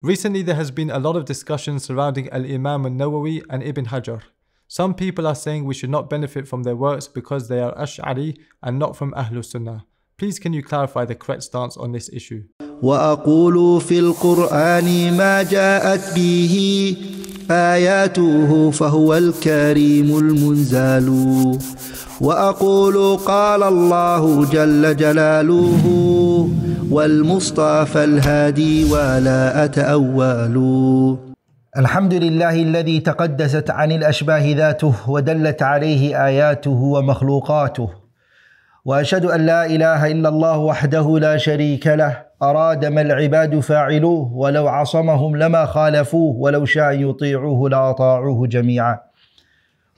Recently there has been a lot of discussion surrounding Al-Imam al-Nawawi and Ibn Hajar. Some people are saying we should not benefit from their works because they are Ash'ari and not from Ahlul Sunnah. Please can you clarify the correct stance on this issue? وأقول في القرآن ما جاءت به آياته فهو الكريم المنزال وأقول قال الله جل جلاله والمصطفى الهادي ولا أتأول الحمد لله الذي تقدست عن الأشباه ذاته ودلت عليه آياته ومخلوقاته وأشهد أن لا إله إلا الله وحده لا شريك له أراد ما العباد فاعلوه ولو عصمهم لما خالفوه ولو شاء يطيعوه لأطاعوه جميعا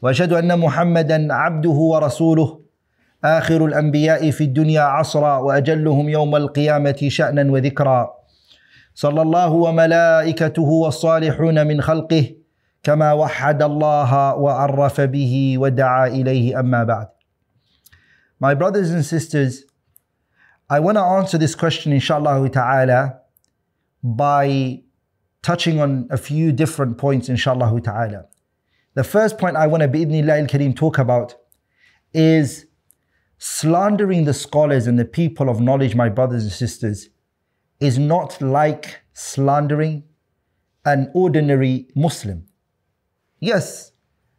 وأشهد أن محمدا عبده ورسوله آخر الأنبياء في الدنيا عصرا وأجلهم يوم القيامة شأنا وذكرا صلى الله وملائكته والصالحون من خلقه كما وحد الله وعرف به ودعا إليه أما بعد My brothers and sisters, I want to answer this question inshallah ta'ala by touching on a few different points inshallah ta'ala. The first point I want to bi'idhnillah al-kareem talk about is Slandering the scholars and the people of knowledge, my brothers and sisters, is not like slandering an ordinary Muslim. Yes,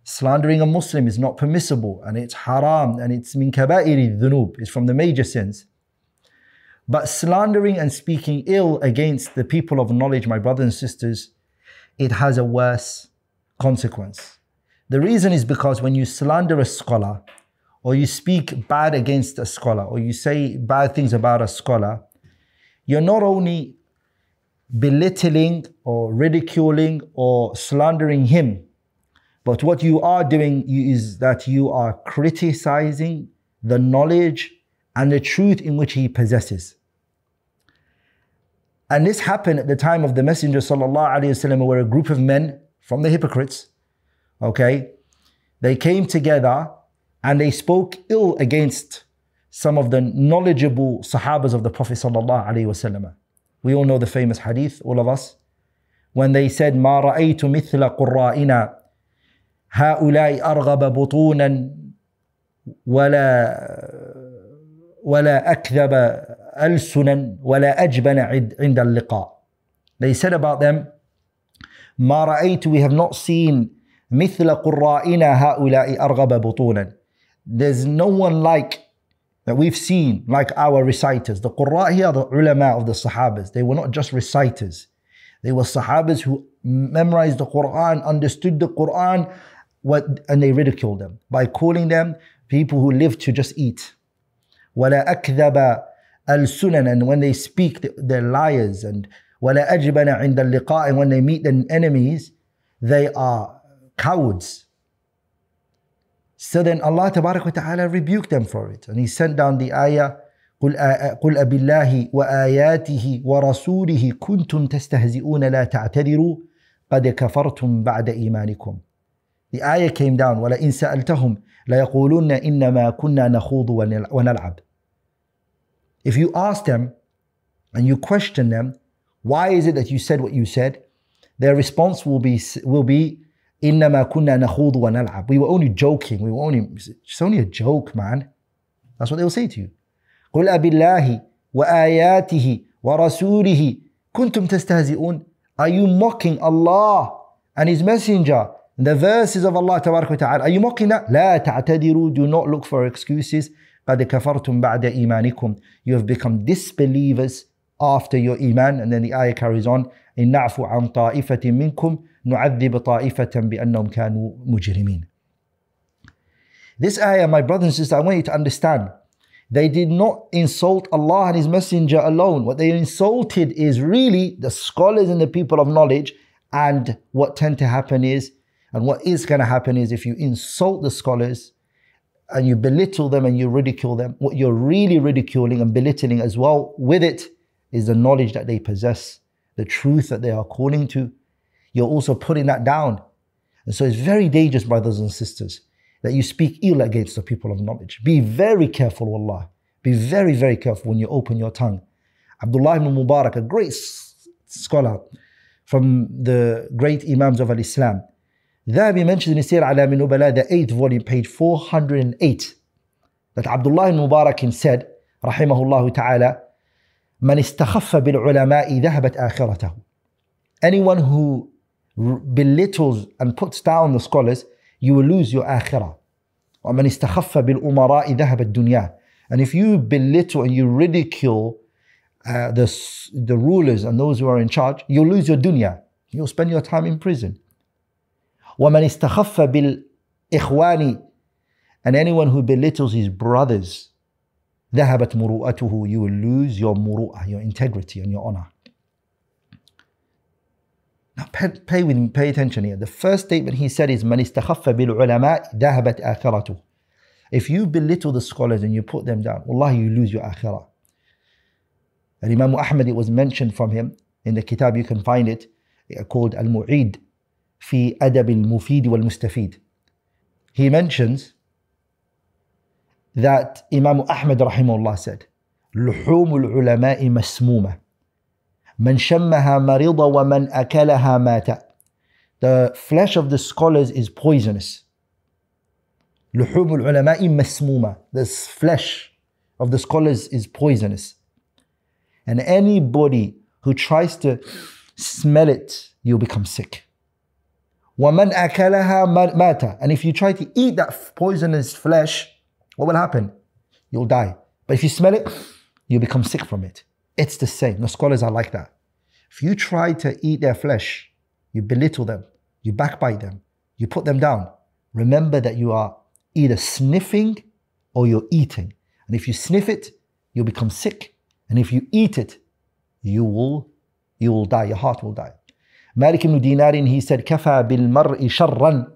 slandering a Muslim is not permissible and it's haram and it's min kabairi dhunub, it's from the major sins. But slandering and speaking ill against the people of knowledge, my brothers and sisters, it has a worse consequence. The reason is because when you slander a scholar, or you speak bad against a scholar, or you say bad things about a scholar, you're not only belittling or ridiculing or slandering him, but what you are doing is that you are criticizing the knowledge and the truth in which he possesses. And this happened at the time of the Messenger وسلم, where a group of men from the hypocrites, okay, they came together and they spoke ill against some of the knowledgeable Sahabas of the Prophet sallallahu We all know the famous hadith, all of us, when they said, "Ma ra'aytu mithla qurra'ina, هؤلاء أرغب بطونا ولا ولا أكذب ألسنا ولا أجبن عند اللقاء." They said about them, "ما رأيت we have not seen مثل قرائنا هؤلاء أرغب بطونا." There's no one like that we've seen, like our reciters. The Qurra here are the ulama of the Sahabas. They were not just reciters. They were Sahabas who memorized the Quran, understood the Quran, what, and they ridiculed them by calling them people who live to just eat. وَلَا أَكْذَبَ الْسُنَنَ And when they speak, they're liars. And وَلَا أَجْبَنَ عِنْدَ اللِّقَاء And when they meet their enemies, they are cowards. So then Allah Ta'ala rebuked them for it. And He sent down the ayah, قل قل أبالله وآياته ورسوله كنتم تستهزئون لا تعتذروا قد كفرتم بعد إيمانكم. The ayah came down ولئن سألتهم ليقولون إنما كنا نخوض ونلعب. If you ask them and you question them, why is it that you said what you said? Their response will be will be إنما كنا نخوض ونلعب. We were only joking. We were only, it's only a joke, man. That's what they will say to you. قل أبي الله وآياته ورسوله كنتم تستهزئون. Are you mocking Allah and His Messenger? The verses of Allah تبارك وتعالى. Are you mocking that? لا تعتذروا. Do not look for excuses. قد كفرتم بعد إيمانكم. You have become disbelievers after your iman and then the ayah carries on إن نعفو عن طائفة منكم نعذب طائفة بأنهم كانوا مجرمين This ayah, my brothers and sisters, I want you to understand. They did not insult Allah and His Messenger alone. What they insulted is really the scholars and the people of knowledge. And what tend to happen is, and what is going to happen is, if you insult the scholars, and you belittle them and you ridicule them, what you're really ridiculing and belittling as well with it is the knowledge that they possess, the truth that they are calling to. You're also putting that down. And so it's very dangerous, brothers and sisters, that you speak ill against the people of knowledge. Be very careful, Allah. Be very, very careful when you open your tongue. Abdullah ibn Mubarak, a great scholar from the great Imams of Al Islam, there Dhabi mentioned in Sir Ala min Ubala, the 8th volume, page 408, that Abdullah ibn Mubarak said, Rahimahullah ta'ala, من استخف بالعلماء ذهبت آخرته. Anyone who belittles and puts down the scholars, you will lose your akhirah. ومن استخف بالأمراء ذهبت الدنيا. And if you belittle and you ridicule uh, the, the rulers and those who are in charge, you'll lose your dunya. You'll spend your time in prison. ومن استخف بالإخوان and anyone who belittles his brothers ذهبت مروءته you will lose your مروءة your integrity and your honor now pay, with me, pay attention here the first statement he said is من استخف بالعلماء ذهبت آخرته if you belittle the scholars and you put them down والله you lose your آخرة and Imam Ahmad it was mentioned from him in the kitab you can find it called Al-Mu'id في أدب المفيد والمستفيد he mentions that Imam Ahmed rahimullah said, لحوم العلماء مسمومة من شمها مريض ومن أكلها مات The flesh of the scholars is poisonous. لحوم العلماء مسمومة The flesh of the scholars is poisonous. And anybody who tries to smell it, you'll become sick. وَمَنْ أَكَلَهَا مَاتَ And if you try to eat that poisonous flesh, what will happen? You'll die. But if you smell it, you become sick from it. It's the same. The scholars are like that. If you try to eat their flesh, you belittle them, you backbite them, you put them down. Remember that you are either sniffing or you're eating. And if you sniff it, you'll become sick. And if you eat it, you will, you will die. Your heart will die. Malik ibn Dinarin, he said, كفى بالمرء شرا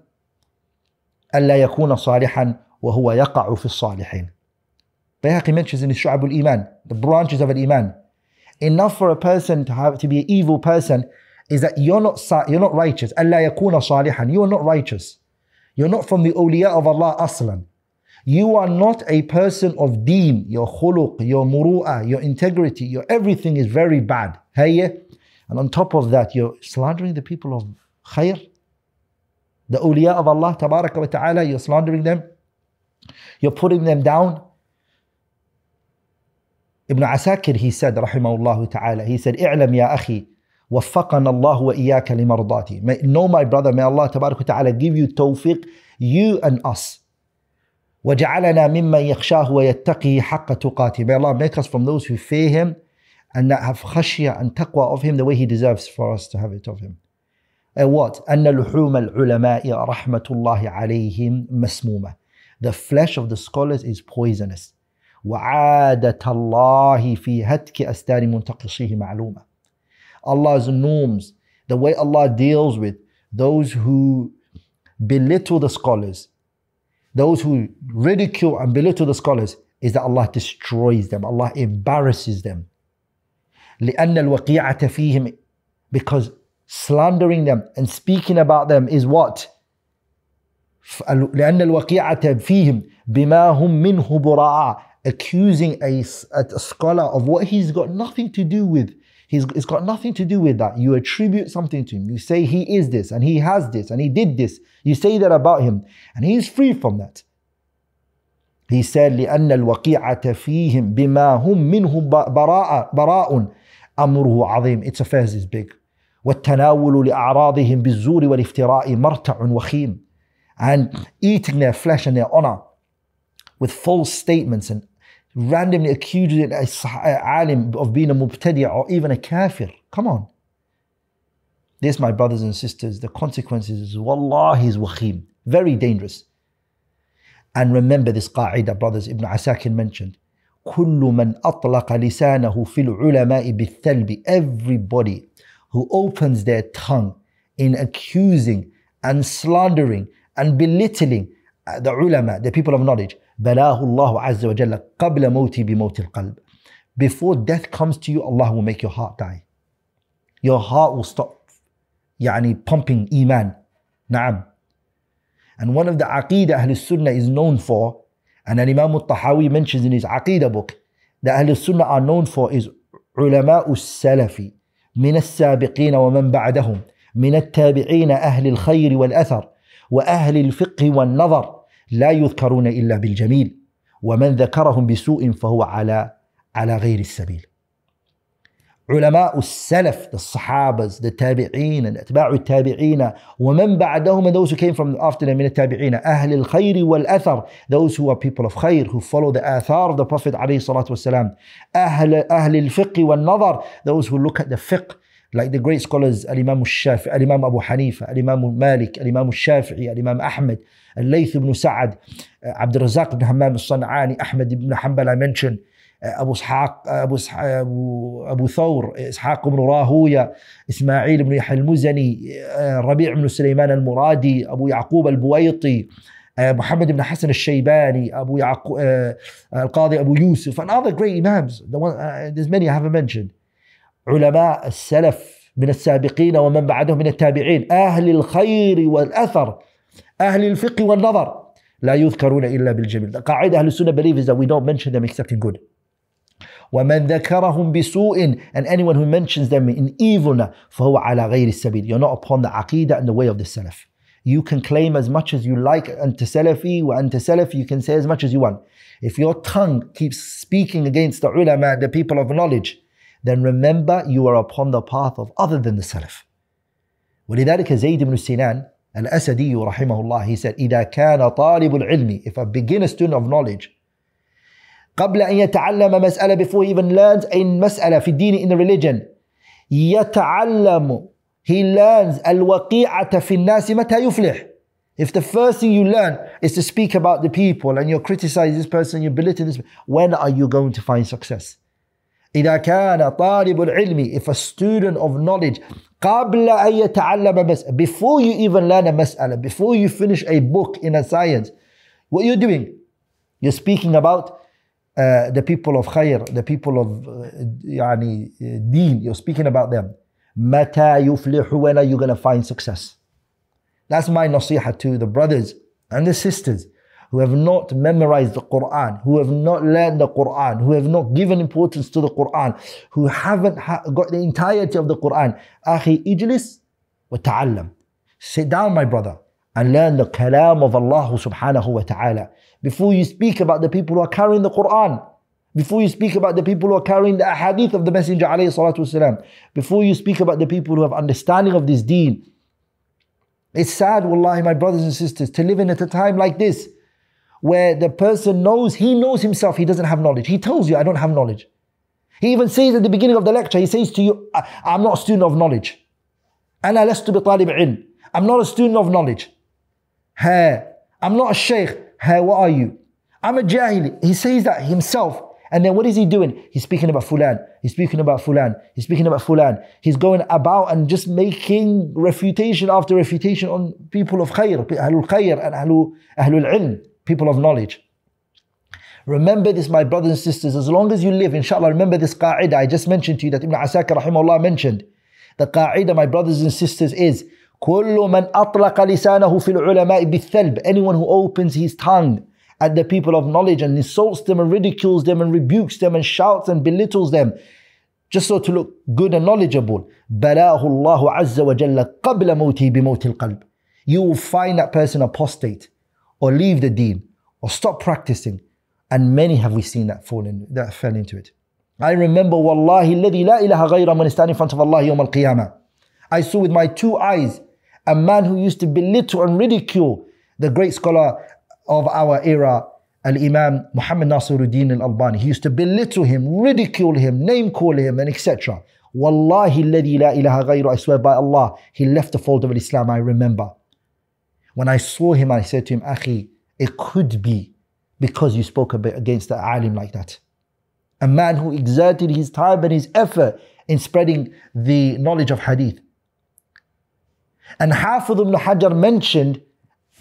ألا يكون صالحا وهو يقع في الصالحين. Bayhaqi mentions in his الإيمان, the branches of an Iman. Enough for a person to have to be an evil person is that you're not you're not righteous. Allah يكون صالحا You are not righteous. You're not from the أولياء of Allah aslan. You are not a person of deen. Your khuluq, your muru'ah, your integrity, your everything is very bad. Hayya. And on top of that, you're slandering the people of khair. The awliya of Allah, tabaraka wa ta'ala, you're slandering them. You're putting them down? Ibn Asakir, he said, rahimahullah ta'ala, he said, اعلم يا أخي وفقنا الله وإياك لمرضاتي. Know my brother, may Allah ta'ala give you tawfiq, you and us. وجعلنا مما يخشاه ويتقي حق تقاته. May Allah make us from those who fear Him and that have khashya and taqwa of Him the way He deserves for us to have it of Him. And what? أن لحوم العلماء رحمة الله عليهم مسمومة. The flesh of the scholars is poisonous. وعادة الله في هتك أستار منتقصيه معلومة. Allah's norms, the way Allah deals with those who belittle the scholars, those who ridicule and belittle the scholars, is that Allah destroys them, Allah embarrasses them. لأن فيهم because slandering them and speaking about them is what? لأن الوقيعة فيهم بما هم منه براء accusing a, a scholar of what he's got nothing to do with He's, it's got nothing to do with that. You attribute something to him. You say he is this and he has this and he did this. You say that about him and he's free from that. He said, لأن الوقيعة فيهم بما هم منه براء, براء أمره عظيم. Its affairs is big. والتناول لأعراضهم بالزور والافتراء مرتع وخيم. and eating their flesh and their honor with false statements and randomly accusing a alim of being a mubtadi or even a kafir. Come on. This, my brothers and sisters, the consequences is wallahi is very dangerous. And remember this qa'idah, brothers, Ibn Asakin mentioned. كل من أطلق لسانه في العلماء بالثلب Everybody who opens their tongue in accusing and slandering and belittling uh, the ulama, the people of knowledge. بلاه الله عز وجل قبل موتي بموت القلب. Before death comes to you, Allah will make your heart die. Your heart will stop يعني pumping إيمان. نعم. And one of the عقيدة أهل السنة is known for, and an Imam al-Tahawi mentions in his عقيدة book, that أهل السنة are known for is علماء السلف من السابقين ومن بعدهم من التابعين أهل الخير والأثر وأهل الفقه والنظر لا يذكرون إلا بالجميل ومن ذكرهم بسوء فهو على على غير السبيل علماء السلف the sahabas the تابعين أتباع التابعين ومن بعدهم those who came from after them من التابعين أهل الخير والأثر those who are people of خير who follow the آثار of the Prophet عليه الصلاة والسلام أهل, أهل الفقه والنظر those who look at the fiqh like the great scholars الإمام الشافعي الإمام أبو حنيفة الإمام مالك الإمام الشافعي الإمام أحمد الليث بن سعد عبد الرزاق بن همام الصنعاني أحمد بن حنبل I mentioned أبو إسحاق أبو أبو أبو ثور إسحاق بن راهوية إسماعيل بن يحيى المزني ربيع بن سليمان المرادي أبو يعقوب البويطي محمد بن حسن الشيباني أبو يعقوب القاضي أبو يوسف and other great imams the one, uh, there's many I haven't mentioned علماء السلف من السابقين ومن بعدهم من التابعين أهل الخير والأثر أهل الفقه والنظر لا يذكرون إلا بالجميل قاعدة أهل السنة believe is that we don't mention them except in good ومن ذكرهم بسوء and anyone who mentions them in evil فهو على غير السبيل you're not upon the aqidah and the way of the السلف you can claim as much as you like أنت سلفي وأنت سلف you can say as much as you want if your tongue keeps speaking against the ulama the people of knowledge then remember you are upon the path of other than the Salaf. ولذلك زيد بن سنان الأسدي رحمه الله he said إذا كان طالب العلم if a beginner student of knowledge قبل أن يتعلم مسألة before he even learns a مسألة في الدين in the religion يتعلم he learns الوقيعة في الناس متى يفلح If the first thing you learn is to speak about the people and you criticize this person, you belittle belittling this, when are you going to find success? إذا كان طالب العلم if a student of knowledge قبل أن يتعلم before you even learn a مسألة before you finish a book in a science what you're doing you're speaking about uh, the people of خير the people of uh, يعني دين uh, you're speaking about them متى يفلح when are you going to find success that's my نصيحة to the brothers and the sisters who have not memorized the Quran, who have not learned the Quran, who have not given importance to the Quran, who haven't ha- got the entirety of the Quran. Akhi ijlis wa ta'allam. Sit down, my brother, and learn the kalam of Allah subhanahu wa ta'ala. Before you speak about the people who are carrying the Quran, before you speak about the people who are carrying the ahadith of the Messenger alayhi before you speak about the people who have understanding of this deen, it's sad, wallahi, my brothers and sisters, to live in at a time like this where the person knows, he knows himself, he doesn't have knowledge. He tells you, I don't have knowledge. He even says at the beginning of the lecture, he says to you, I'm not a student of knowledge. أنا لست بطالب علم. I'm not a student of knowledge. Ha. I'm not a sheikh. Hey, what are you? I'm a jahili. He says that himself. And then what is he doing? He's speaking about Fulan. He's speaking about Fulan. He's speaking about Fulan. He's going about and just making refutation after refutation on people of khair, Ahlul Khair and Ahlul, ahlul people of knowledge. Remember this, my brothers and sisters, as long as you live, inshallah, remember this qa'idah I just mentioned to you that Ibn Asakir rahimahullah mentioned. The qa'idah, my brothers and sisters, is كل من أطلق لسانه في العلماء بالثلب anyone who opens his tongue at the people of knowledge and insults them and ridicules them and rebukes them and shouts and belittles them just so to look good and knowledgeable بلاه الله عز وجل قبل موتي بموت القلب you will find that person apostate or leave the deen or stop practicing. And many have we seen that fall in, that fell into it. I remember, wallahi, alladhi la ilaha when man stand in front of Allah yawm al I saw with my two eyes a man who used to belittle and ridicule the great scholar of our era, Al-Imam Muhammad Nasiruddin al-Albani. He used to belittle him, ridicule him, name call him, and etc. Wallahi, alladhi la ilaha ghayra, I swear by Allah, he left the fold of Islam, I remember. When I saw him, I said to him, Akhi, it could be because you spoke against the alim like that. A man who exerted his time and his effort in spreading the knowledge of hadith. And half of them, Ibn Hajar mentioned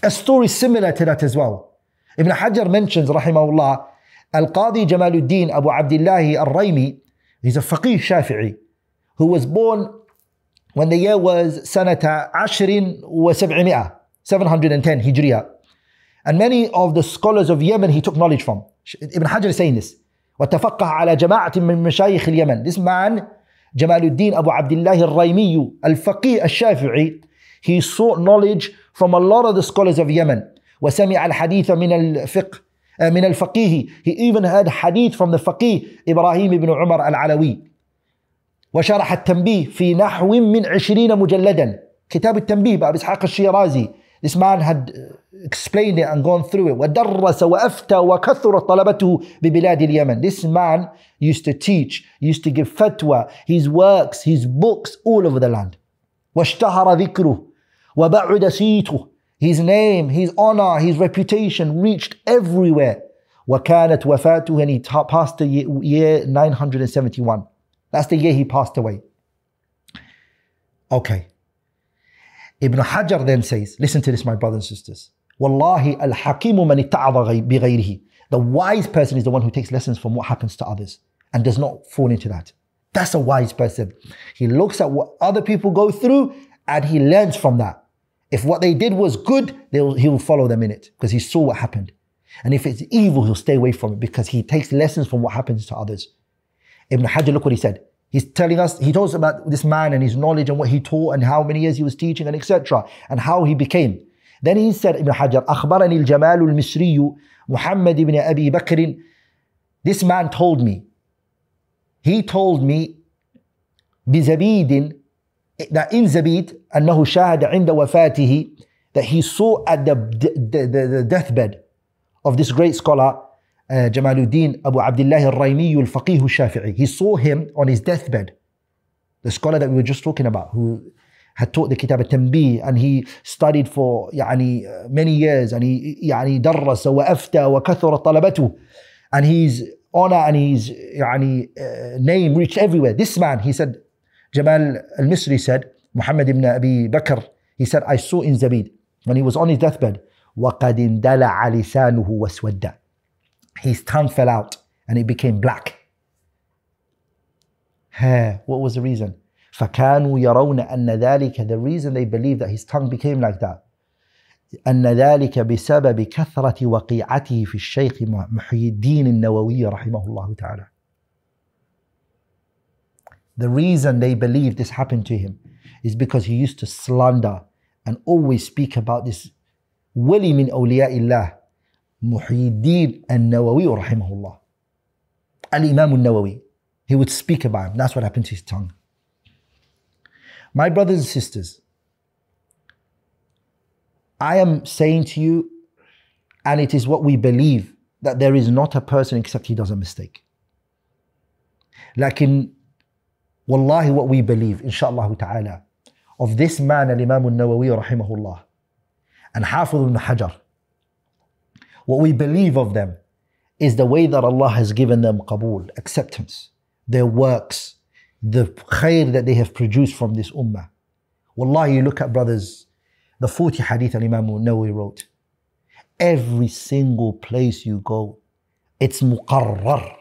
a story similar to that as well. Ibn Hajar mentions, rahimahullah, Al-Qadi Jamaluddin Abu Abdullah Al-Raymi, he's a faqih Shafi'i, who was born when the year was Sanata Ashrin wa Sab'imi'ah. 710 Hijriya. And many of the scholars of Yemen he took knowledge from. Ibn Hajar is saying this. وتفقه على جماعة من مشايخ اليمن. This man, Jamaluddin Abu Abdullah al-Raymiyu, al-Faqih al-Shafi'i, he sought knowledge from a lot of the scholars of Yemen. وسمع الحديث من الفقه من الفقيه. He even heard hadith from the faqih Ibrahim ibn Umar al-Alawi. وشرح التنبيه في نحو من عشرين مجلدا. كتاب التنبيه بأبي الشيرازي. This man had uh, explained it and gone through it. وَدَرَّسَ وَأَفْتَى وَكَثُرَ طَلَبَتُهُ بِبِلَادِ الْيَمَنِ This man used to teach, used to give fatwa, his works, his books, all over the land. وَاشْتَهَرَ ذِكْرُهُ وَبَعُدَ سِيتُهُ His name, his honor, his reputation reached everywhere. وَكَانَتْ وَفَاتُهُ And he passed the year 971. That's the year he passed away. Okay. Ibn Hajar then says, listen to this, my brothers and sisters. Wallahi al-hakimu man bighayrihi. The wise person is the one who takes lessons from what happens to others and does not fall into that. That's a wise person. He looks at what other people go through and he learns from that. If what they did was good, he will follow them in it because he saw what happened. And if it's evil, he'll stay away from it because he takes lessons from what happens to others. Ibn Hajar, look what he said. He's telling us, he talks about this man and his knowledge and what he taught and how many years he was teaching and etc. and how he became. Then he said, Ibn Hajar, أخبرني الجمال المصري محمد ibn Abi Bakr. This man told me, he told me بزبيد that in Zabid أنه شاهد عند وفاته that he saw at the, the, the, the deathbed of this great scholar uh, Jamaluddin Abu Abdullah al-Raymi al-Faqih al-Shafi'i. He saw him on his deathbed. The scholar that we were just talking about who had taught the Kitab al-Tanbih and he studied for يعني, uh, many years and he يعني, درس وأفتى وكثر طلبته and his honor and his يعني, uh, name reached everywhere. This man, he said, Jamal al-Misri said, Muhammad ibn Abi Bakr, he said, I saw in Zabid when he was on his deathbed, وَقَدْ اندَلَعَ لِسَانُهُ وَاسْوَدَّ his tongue fell out and it became black. what was the reason? فَكَانُوا يَرَوْنَ أَنَّ ذَلِكَ The reason they believe that his tongue became like that أن ذلك بسبب كثرة وقيعته في الشيخ مَحِيِّدِينَ النووي رحمه الله تعالى. The reason they believe this happened to him is because he used to slander and always speak about this wali min awliya illah, Muhyiddin al-Nawawi rahimahullah. Al-Imam al-Nawawi. He would speak about him. That's what happened to his tongue. My brothers and sisters, I am saying to you, and it is what we believe, that there is not a person except he does a mistake. Lakin, wallahi, what we believe, inshallah ta'ala, of this man, Al-Imam al-Nawawi rahimahullah, and Hafiz ibn Hajar, what we believe of them is the way that Allah has given them qabul, acceptance, their works, the khair that they have produced from this ummah. Wallah, you look at brothers, the 40 hadith Imam Nawawi wrote. Every single place you go, it's muqarrar.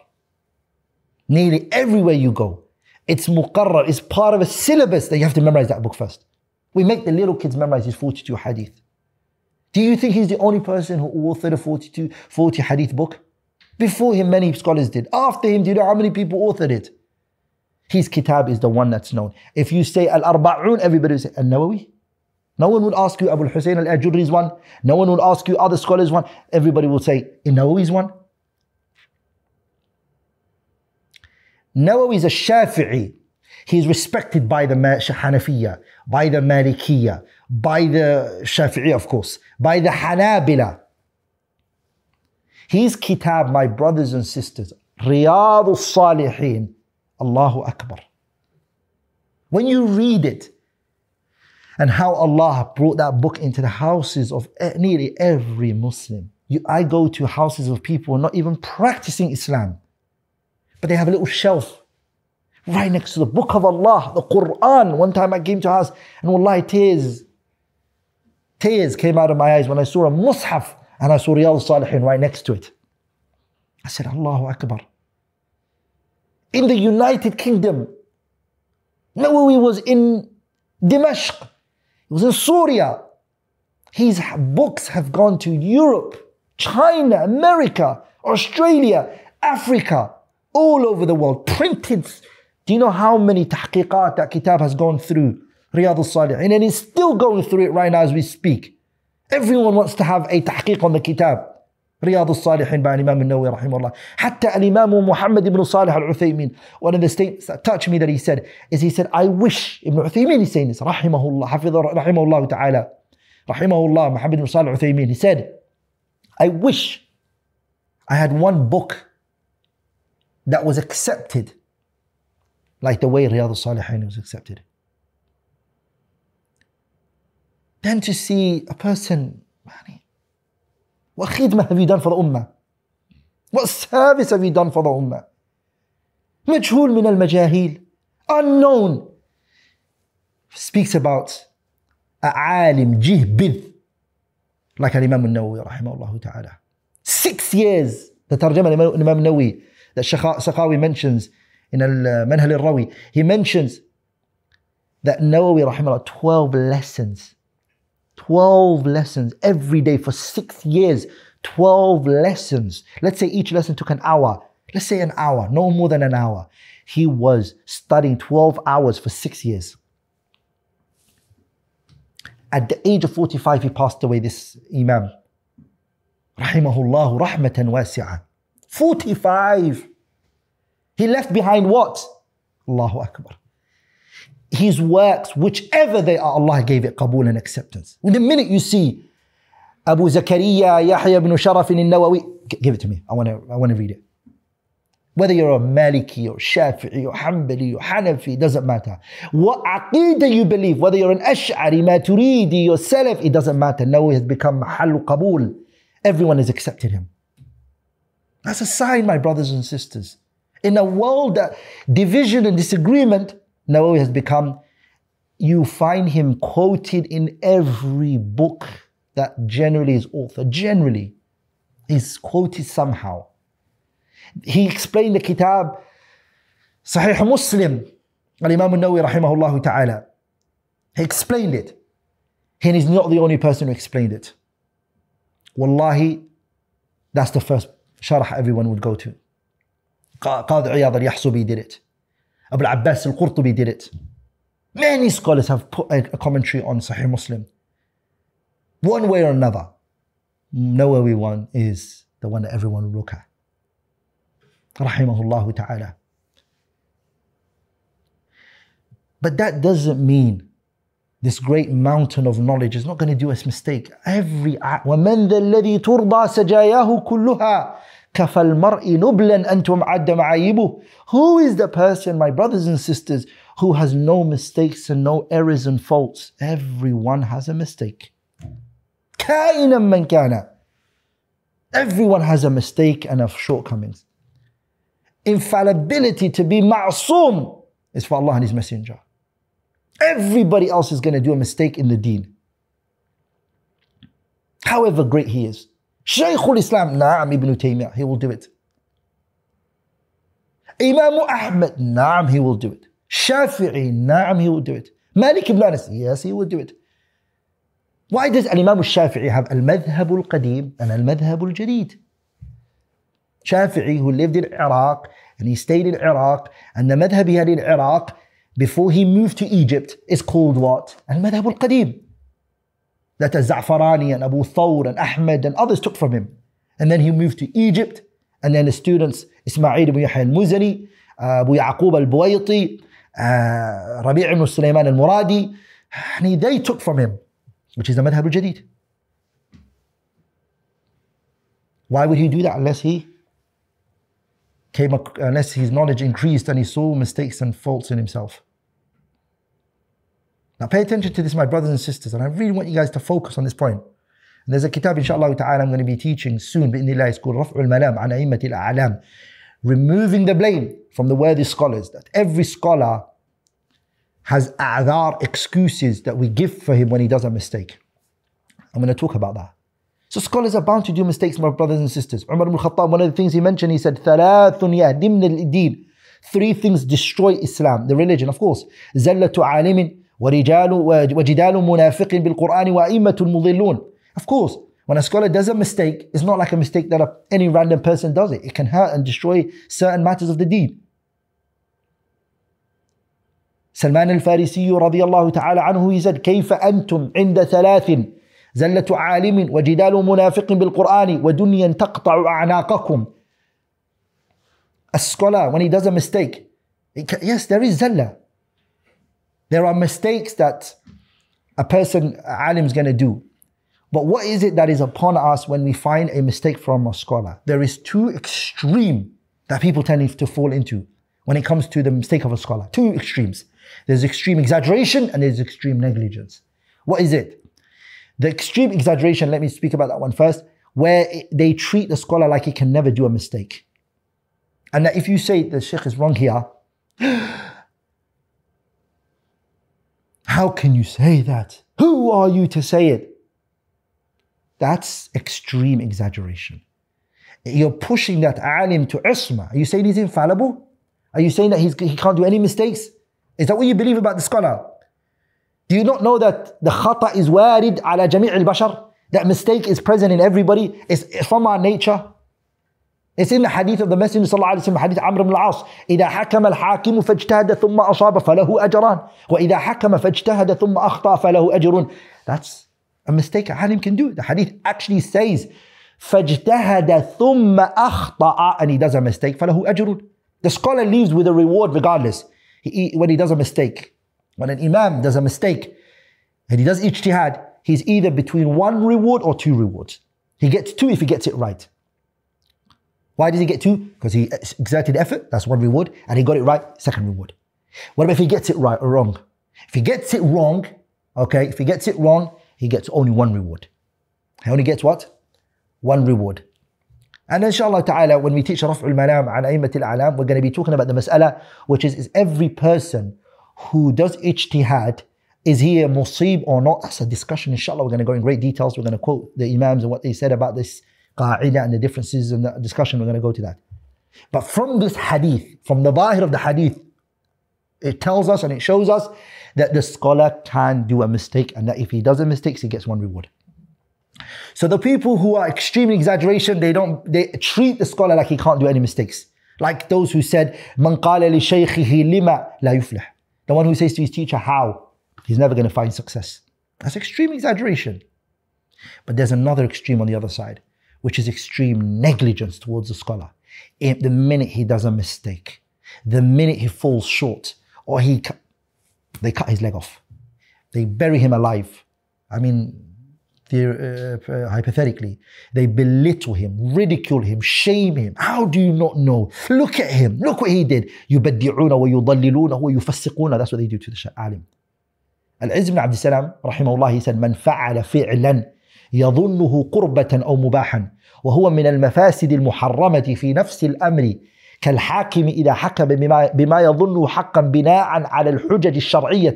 Nearly everywhere you go, it's muqarrar. It's part of a syllabus that you have to memorize that book first. We make the little kids memorize these 42 hadith. Do you think he's the only person who authored a 42, 40 hadith book? Before him, many scholars did. After him, do you know how many people authored it? His kitab is the one that's known. If you say Al Arba'un, everybody will say Al Nawawi. No one would ask you Abu Hussein Al is one. No one would ask you other scholars' one. Everybody will say in Nawawi's one. Nawawi is a Shafi'i. He is respected by the Hanafiya, by the Malikiya, by the Shafi'i, of course by the Hanabila. His kitab, my brothers and sisters, Riyadh salihin Allahu Akbar. When you read it, and how Allah brought that book into the houses of nearly every Muslim. You, I go to houses of people not even practicing Islam, but they have a little shelf right next to the book of Allah, the Quran. One time I came to a house and Allah tears tears came out of my eyes when I saw a mushaf and I saw Riyadh Salihin right next to it. I said, Allahu Akbar. In the United Kingdom, Nawawi was in Dimashq, he was in Syria. His books have gone to Europe, China, America, Australia, Africa, all over the world, printed. Do you know how many tahqiqat that kitab has gone through? Riyadh al-Salihin. And he's still going through it right now as we speak. Everyone wants to have a tahqiq on the kitab. al-Salihin by Imam النووي رحمه الله حتى الإمام محمد بن صالح العثيمين one of the statements that touched me that he said is he said I wish Ibn Uthaymin is saying this رحمه الله حفظ رحمه الله تعالى رحمه الله محمد بن العثيمين he said I wish I had one book that was accepted like the way Riyadh al-Salihin was accepted then to see a person يعني what خدمة have you done for the ummah what service have you done for the ummah مجهول من المجاهيل unknown speaks about a عالم جهبذ like الإمام النووي رحمه الله تعالى six years the ترجمة الإمام النووي that Sakhawi mentions in Manhal al-Rawi he mentions that Nawawi رحمه الله 12 lessons 12 lessons every day for six years. 12 lessons. Let's say each lesson took an hour. Let's say an hour, no more than an hour. He was studying 12 hours for six years. At the age of 45, he passed away, this Imam. Rahimahullah, rahmatan wasi'ah. 45. He left behind what? Allahu Akbar his works, whichever they are, Allah gave it qabul and acceptance. In the minute you see Abu Zakaria, Yahya ibn Sharaf in Nawawi, give it to me. I want to I want to read it. Whether you're a Maliki or Shafi'i or Hanbali or Hanafi, doesn't matter. What aqidah you believe, whether you're an Ash'ari, Maturidi or Salaf, it doesn't matter. Nawawi has become mahal qabul. Everyone has accepted him. That's a sign, my brothers and sisters. In a world that division and disagreement Nawawi has become, you find him quoted in every book that generally is author. Generally, is quoted somehow. He explained the kitab, Sahih Muslim, Al-Imam al-Nawawi rahimahullah ta'ala. He explained it. And he's not the only person who explained it. Wallahi, that's the first sharh everyone would go to. Qad Iyad al-Yahsubi did it. Abu Abbas al-Qurtubi did it. Many scholars have put a, commentary on Sahih Muslim. One way or another, Nawawi one is the one that everyone will look at. Rahimahullah ta'ala. But that doesn't mean this great mountain of knowledge is not going to do us mistake. Every act. الَّذِي كُلُّهَا who is the person, my brothers and sisters, who has no mistakes and no errors and faults? Everyone has a mistake. Everyone has a mistake and a shortcomings. Infallibility to be ma'soom is for Allah and His Messenger. Everybody else is going to do a mistake in the deen. However great he is. شيخ الإسلام نعم ابن تيمية he will do it Imam Ahmad, نعم he will do it Shafi'i نعم he will do it Malik ibn Anas yes he will do it Why does الإمام الشافعي have المذهب القديم and المذهب الجديد Shafi'i who lived in Iraq and he stayed in Iraq and the madhab he had in Iraq before he moved to Egypt is called what? المذهب القديم That Za'farani and Abu Thawr and Ahmed and others took from him. And then he moved to Egypt. And then his students, Ismail ibn Yahya al-Muzani, uh, Abu Yaqub al-Buwayti, uh, Rabi' ibn Sulaiman al-Muradi, and they took from him, which is the Madhab al-Jadid. Why would he do that unless he came, unless his knowledge increased and he saw mistakes and faults in himself? Now pay attention to this, my brothers and sisters, and I really want you guys to focus on this point. And there's a kitab, inshallah ta'ala, I'm going to be teaching soon, bi'nillah, it's called Raf'ul Malam, an A'lam. Removing the blame from the worthy scholars, that every scholar has a'dhar, excuses that we give for him when he does a mistake. I'm going to talk about that. So scholars are bound to do mistakes, my brothers and sisters. Umar ibn Khattab, one of the things he mentioned, he said, ثَلَاثٌ يَهْدِمْنَ الْدِينِ Three things destroy Islam, the religion, of course. زَلَّةُ عَالِمٍ ورجال وجدال منافق بالقرآن وأئمة المضلون of course when a scholar does a mistake it's not like a mistake that a, any random person does it it can hurt and destroy certain matters of the deen سلمان الفارسي رضي الله تعالى عنه he said كيف أنتم عند ثلاث زلة عالم وجدال منافق بالقرآن ودنيا تقطع أعناقكم A scholar when he does a mistake it, yes there is zalla. There are mistakes that a person, alim, is going to do. But what is it that is upon us when we find a mistake from a scholar? There is two extreme that people tend to fall into when it comes to the mistake of a scholar. Two extremes. There's extreme exaggeration and there's extreme negligence. What is it? The extreme exaggeration, let me speak about that one first, where it, they treat the scholar like he can never do a mistake. And that if you say the sheikh is wrong here, How can you say that? Who are you to say it? That's extreme exaggeration. You're pushing that alim to isma. Are you saying he's infallible? Are you saying that he's, he can't do any mistakes? Is that what you believe about the scholar? Do you not know that the khata is warid ala jami' al-bashar? That mistake is present in everybody. It's from our nature. It's in the hadith of the Messenger sallallahu alaihi wasallam, hadith Amr ibn al-As. إذا حكم الحاكم فاجتهد ثم أصاب فله أجران وإذا حكم فاجتهد ثم أخطأ فله أجر. That's a mistake a halim can do. The hadith actually says فاجتهد ثم أخطأ and he does a mistake فله أجر. The scholar leaves with a reward regardless he, when he does a mistake. When an imam does a mistake and he does ijtihad, he's either between one reward or two rewards. He gets two if he gets it right. Why does he get two? Because he exerted effort, that's one reward, and he got it right, second reward. What about if he gets it right or wrong? If he gets it wrong, okay, if he gets it wrong, he gets only one reward. He only gets what? One reward. And inshallah ta'ala, when we teach Raf'ul Manam and Aimat al-Alam, we're going to be talking about the mas'ala, which is, is every person who does ijtihad, is he a musib or not? That's a discussion, inshallah. We're going to go in great details. We're going to quote the Imams and what they said about this qa'idah and the differences and the discussion, we're going to go to that. But from this hadith, from the bahir of the hadith, it tells us and it shows us that the scholar can do a mistake and that if he does a mistake, he gets one reward. So the people who are extreme exaggeration, they don't they treat the scholar like he can't do any mistakes. Like those who said, Man qala li lima la yuflah. The one who says to his teacher, how? He's never going to find success. That's extreme exaggeration. But there's another extreme on the other side which is extreme negligence towards the scholar. If the minute he does a mistake, the minute he falls short, or he, they cut his leg off, they bury him alive. I mean, the, uh, uh, hypothetically, they belittle him, ridicule him, shame him. How do you not know? Look at him. Look what he did. يبدعون ويضللون ويفسقون. That's what they do to the Sha'alim. Al-Izz ibn Abd Salam, rahimahullah, he said, من فعل فعلا يظنه قربة أو مباحا وهو من المفاسد المحرمة في نفس الأمر كالحاكم إذا حكم بما, بما يظنه حقا بناء على الحجج الشرعية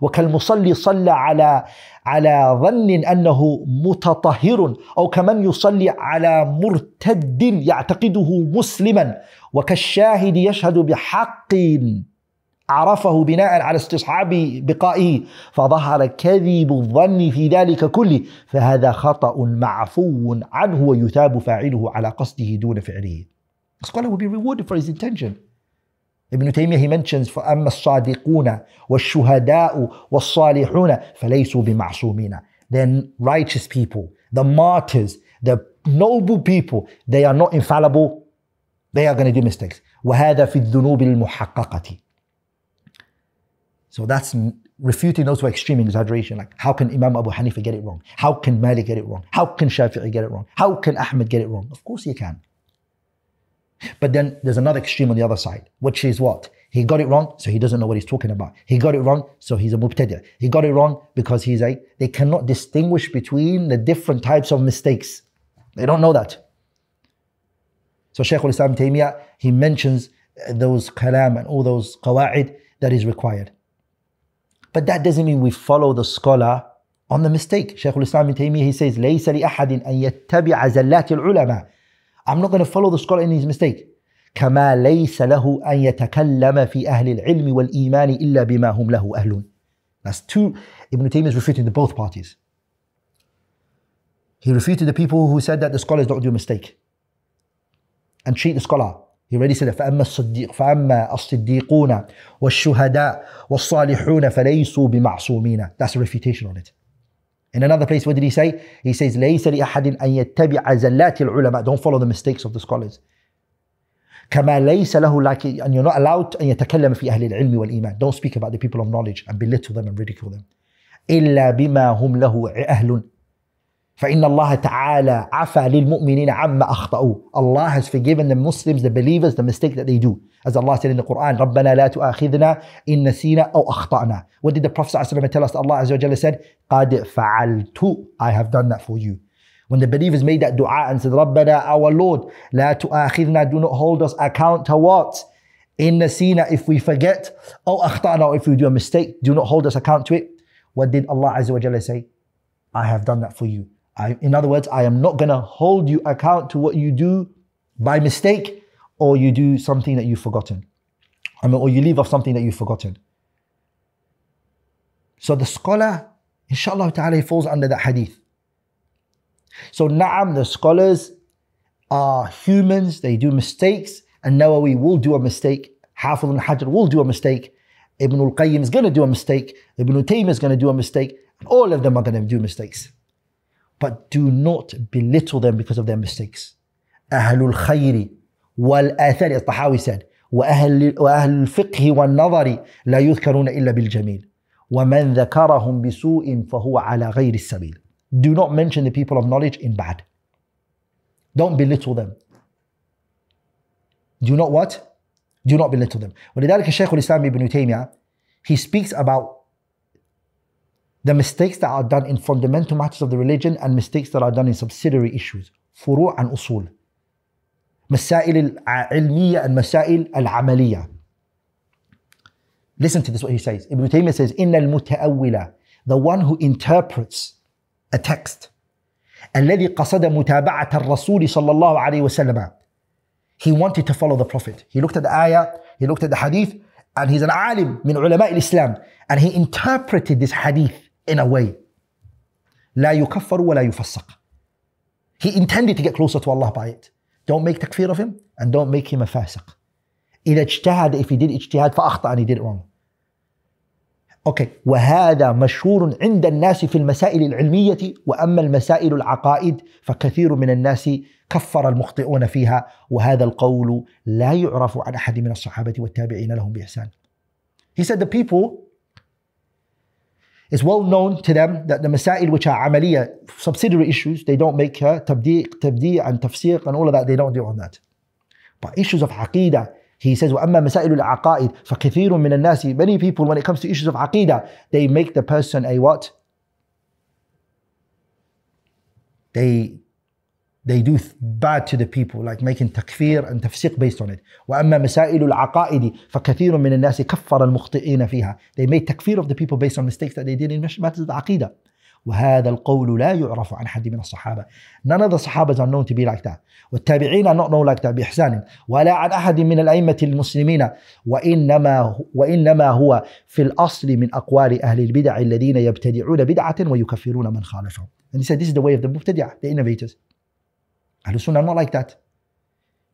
وكالمصلي صلى على على ظن أنه متطهر أو كمن يصلي على مرتد يعتقده مسلما وكالشاهد يشهد بحق عرفه بناء على استصحاب بقائه فظهر كذب الظن في ذلك كله فهذا خطأ معفو عنه ويثاب فاعله على قصده دون فعله The scholar will be rewarded for his intention ابن تيمية he mentions فأما الصادقون والشهداء والصالحون فليسوا بمعصومين then righteous people the martyrs the noble people they are not infallible they are going to do mistakes وهذا في الذنوب المحققة So that's refuting those who are extreme exaggeration. Like, how can Imam Abu Hanifa get it wrong? How can Malik get it wrong? How can Shafi'i get it wrong? How can Ahmed get it wrong? Of course he can. But then there's another extreme on the other side, which is what? He got it wrong, so he doesn't know what he's talking about. He got it wrong, so he's a mubtadi. He got it wrong because he's a, they cannot distinguish between the different types of mistakes. They don't know that. So Shaykh al-Islam Taymiyyah, he mentions uh, those kalam and all those qawa'id that is required. But that doesn't mean we follow the scholar on the mistake. Shaykh al-Islam Ibn Taymiyyah, he says, لَيْسَ لِأَحَدٍ أَن يَتَّبِعَ زَلَّاتِ الْعُلَمَا I'm not going to follow the scholar in his mistake. كما ليس له أن يتكلم في أهل العلم والإيمان إلا بما هم له أهلون. That's two. Ibn Taymiyyah is refuting to both parties. He refuted the people who said that the scholars don't do a mistake and treat the scholar لذلك فأما الصديق فأما الصديقون والشهداء والصالحون فليسوا بمعصومين That's a refutation on it. In another place, what did he say? He says, ليس لأحد أن يتبع زلات العلماء. Don't follow the mistakes of the scholars. كما ليس له like and you're not allowed أن يتكلم في أهل العلم والإيمان. Don't speak about the people of knowledge and belittle them and ridicule them. إلا بما هم له أهل فإن الله تعالى عفى للمؤمنين عما أخطأوا Allah has forgiven the Muslims, the believers, the mistake that they do. As Allah said in the Quran, رَبَّنَا لَا تُؤَخِذْنَا إِن نَسِينَا أَوْ أَخْطَأْنَا What did the Prophet صلى الله عليه وسلم tell us? Allah عز وجل said, قَدْ فَعَلْتُ I have done that for you. When the believers made that dua and said, رَبَّنَا our Lord, لَا تُؤَخِذْنَا Do not hold us account to what? إن نسينا if we forget, أو أخطأنا, or if we do a mistake, do not hold us account to it. What did Allah عز وجل say? I have done that for you. I, in other words, I am not going to hold you account to what you do by mistake or you do something that you've forgotten. I mean, or you leave off something that you've forgotten. So the scholar, inshallah ta'ala, falls under that hadith. So na'am, the scholars are humans, they do mistakes, and Nawawi will do a mistake, Hafidh al-Hajr will do a mistake, Ibn al-Qayyim is going to do a mistake, Ibn Taymiyyah is going to do a mistake, all of them are going to do mistakes but do not belittle them because of their mistakes. Ahlul khayri wal athari, as Tahawi said, وأهل, وأهل الفقه والنظر لا يذكرون إلا بالجميل ومن ذكرهم بسوء فهو على غير السبيل Do not mention the people of knowledge in bad. Don't belittle them. Do not what? Do not belittle them. ولذلك الشيخ الإسلام ابن تيمية he speaks about the mistakes that are done in fundamental matters of the religion and mistakes that are done in subsidiary issues فروع and أصول مسائل العلمية مسائل العملية Listen to this what he says. Ibn Taymiyyah says, إن المتأولة the one who interprets a text الذي قصد متابعة الرسول صلى الله عليه وسلم He wanted to follow the Prophet. He looked at the ayah, he looked at the hadith, and he's an alim من ulama al-Islam. And he interpreted this hadith in a way. لا يكفر ولا يفسق. He intended to get closer to Allah by it. Don't make takfir of him and don't make him a fasiq. إذا اجتهد if he did اجتهاد فأخطأ and he did it wrong. okay وهذا مشهور عند الناس في المسائل العلميه واما المسائل العقائد فكثير من الناس كفر المخطئون فيها وهذا القول لا يعرف عن احد من الصحابه والتابعين لهم باحسان. He said the people It's well known to them that the masail which are amaliya, subsidiary issues, they don't make her uh, tabdi', and tafsir and all of that, they don't do on that. But issues of aqidah, he says, وَأَمَّا مَسَائِلُ الْعَقَائِدِ فَكَثِيرٌ مِنَ النَّاسِ Many people, when it comes to issues of aqidah, they make the person a what? They they do bad to the people like making تكفير and تفسيق based on it وأما مسائل العقائد فكثير من الناس كفر المخطئين فيها they made تكفير of the people based on mistakes that they did in matters of عقيدة وهذا القول لا يعرف عن حد من الصحابة none of the صحابة are known to be like that والتابعين are not known like that بإحسان ولا عن أحد من الأئمة المسلمين وإنما, وإنما هو في الأصل من أقوال أهل البدع الذين يبتدعون بدعة ويكفرون من خالفهم and he said this is the way of the مبتدع the innovators Ahlul Sunnah are not like that.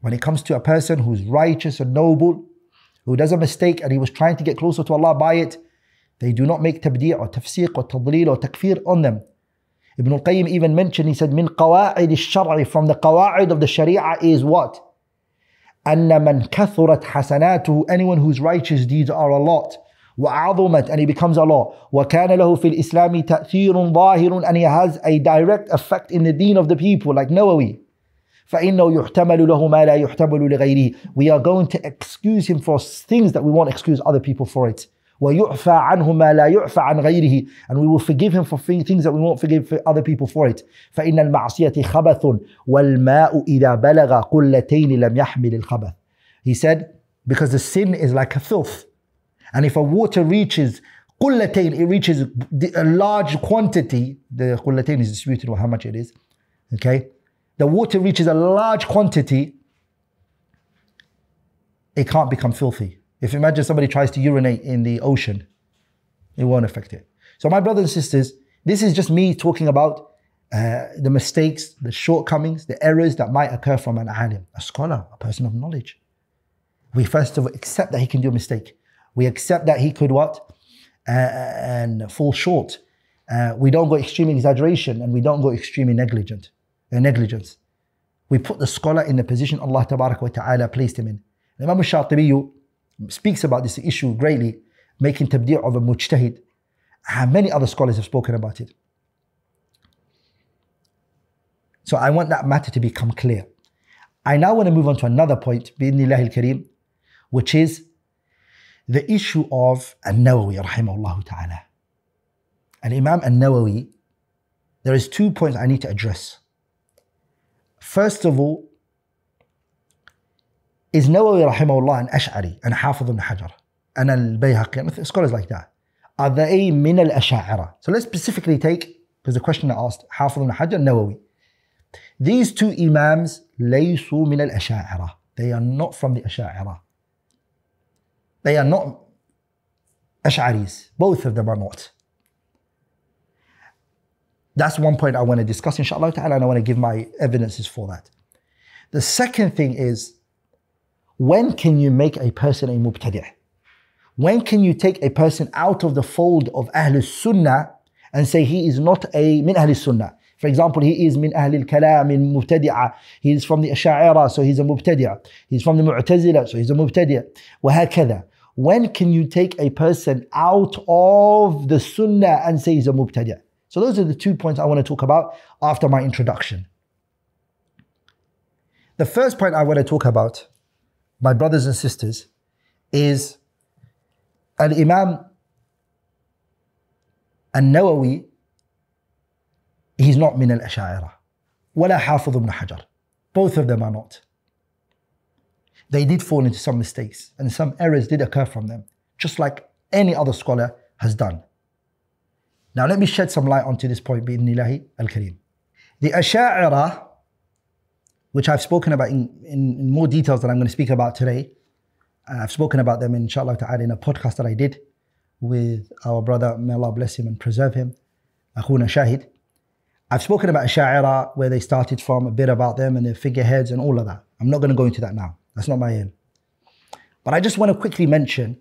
When it comes to a person who's righteous and noble, who does a mistake and he was trying to get closer to Allah by it, they do not make tabdi' or tafsiq or tadleel or takfir on them. Ibn al-Qayyim even mentioned, he said, min qawa'id al from the قواعد of the sharia is what? أن من كثرت حسناته anyone whose righteous deeds are a lot وعظمت and he becomes a law وكان له في الإسلام تأثير ظاهر and he has a direct effect in the deen of the people like Nawawi فإنه يحتمل له ما لا يحتمل لغيره we are going to excuse him for things that we won't excuse other people for it ويعفى عنه ما لا يعفى عن غيره and we will forgive him for things that we won't forgive for other people for it فإن المعصية خبث والماء إذا بلغ قلتين لم يحمل الخبث he said because the sin is like a filth and if a water reaches قلتين it reaches a large quantity the قلتين is disputed how much it is okay the water reaches a large quantity, it can't become filthy. If imagine somebody tries to urinate in the ocean, it won't affect it. So, my brothers and sisters, this is just me talking about uh, the mistakes, the shortcomings, the errors that might occur from an alim, a scholar, a person of knowledge. We first of all accept that he can do a mistake. We accept that he could what? Uh, and fall short. Uh, we don't go extreme exaggeration and we don't go extremely negligent negligence. We put the scholar in the position Allah wa ta'ala placed him in. Imam al-Shatibi speaks about this issue greatly, making tabdi' of a mujtahid. And ah, many other scholars have spoken about it. So I want that matter to become clear. I now want to move on to another point, bi'idhnillah al-kareem, which is the issue of al-Nawawi, rahimahullah ta'ala. And Imam al-Nawawi, there is two points I need to address. First of all, is Nawawi rahimahullah an Ash'ari and Hafidh ibn Hajar and al-Bayhaqi scholars like that? Are they min al-Ash'ara? So let's specifically take, because the question I asked, Hafidh ibn Hajar Nawawi. These two Imams, laysu min al-Ash'ara. They are not from the Ash'ara. They are not Ash'aris. Both of them are not. That's one point I want to discuss, inshallah ta'ala, and I want to give my evidences for that. The second thing is, when can you make a person a mubtadi'? When can you take a person out of the fold of Ahlul Sunnah and say he is not a min Ahlul Sunnah? For example, he is min Ahlul Kalam, min Mubtadi'ah. He is from the Asha'ira, so he's a Mubtadi'ah. He's from the Mu'tazila, so he's a Mubtadi'ah. وهكذا. When can you take a person out of the Sunnah and say he's a Mubtadi'ah? So those are the two points I want to talk about after my introduction. The first point I want to talk about, my brothers and sisters, is Al Imam Al Nawawi, he's not min al Ash'ara, wala Hafidh ibn Hajar. Both of them are not. They did fall into some mistakes and some errors did occur from them, just like any other scholar has done. Now let me shed some light onto this point, bi'idhnillahi al-kareem. The Asha'ira, which I've spoken about in, in, in, more details than I'm going to speak about today, uh, I've spoken about them inshallah ta'ala in a podcast that I did with our brother, may Allah bless him and preserve him, Akhuna Shahid. I've spoken about Asha'ira, where they started from, a bit about them and their figureheads and all of that. I'm not going to go into that now. That's not my aim. But I just want to quickly mention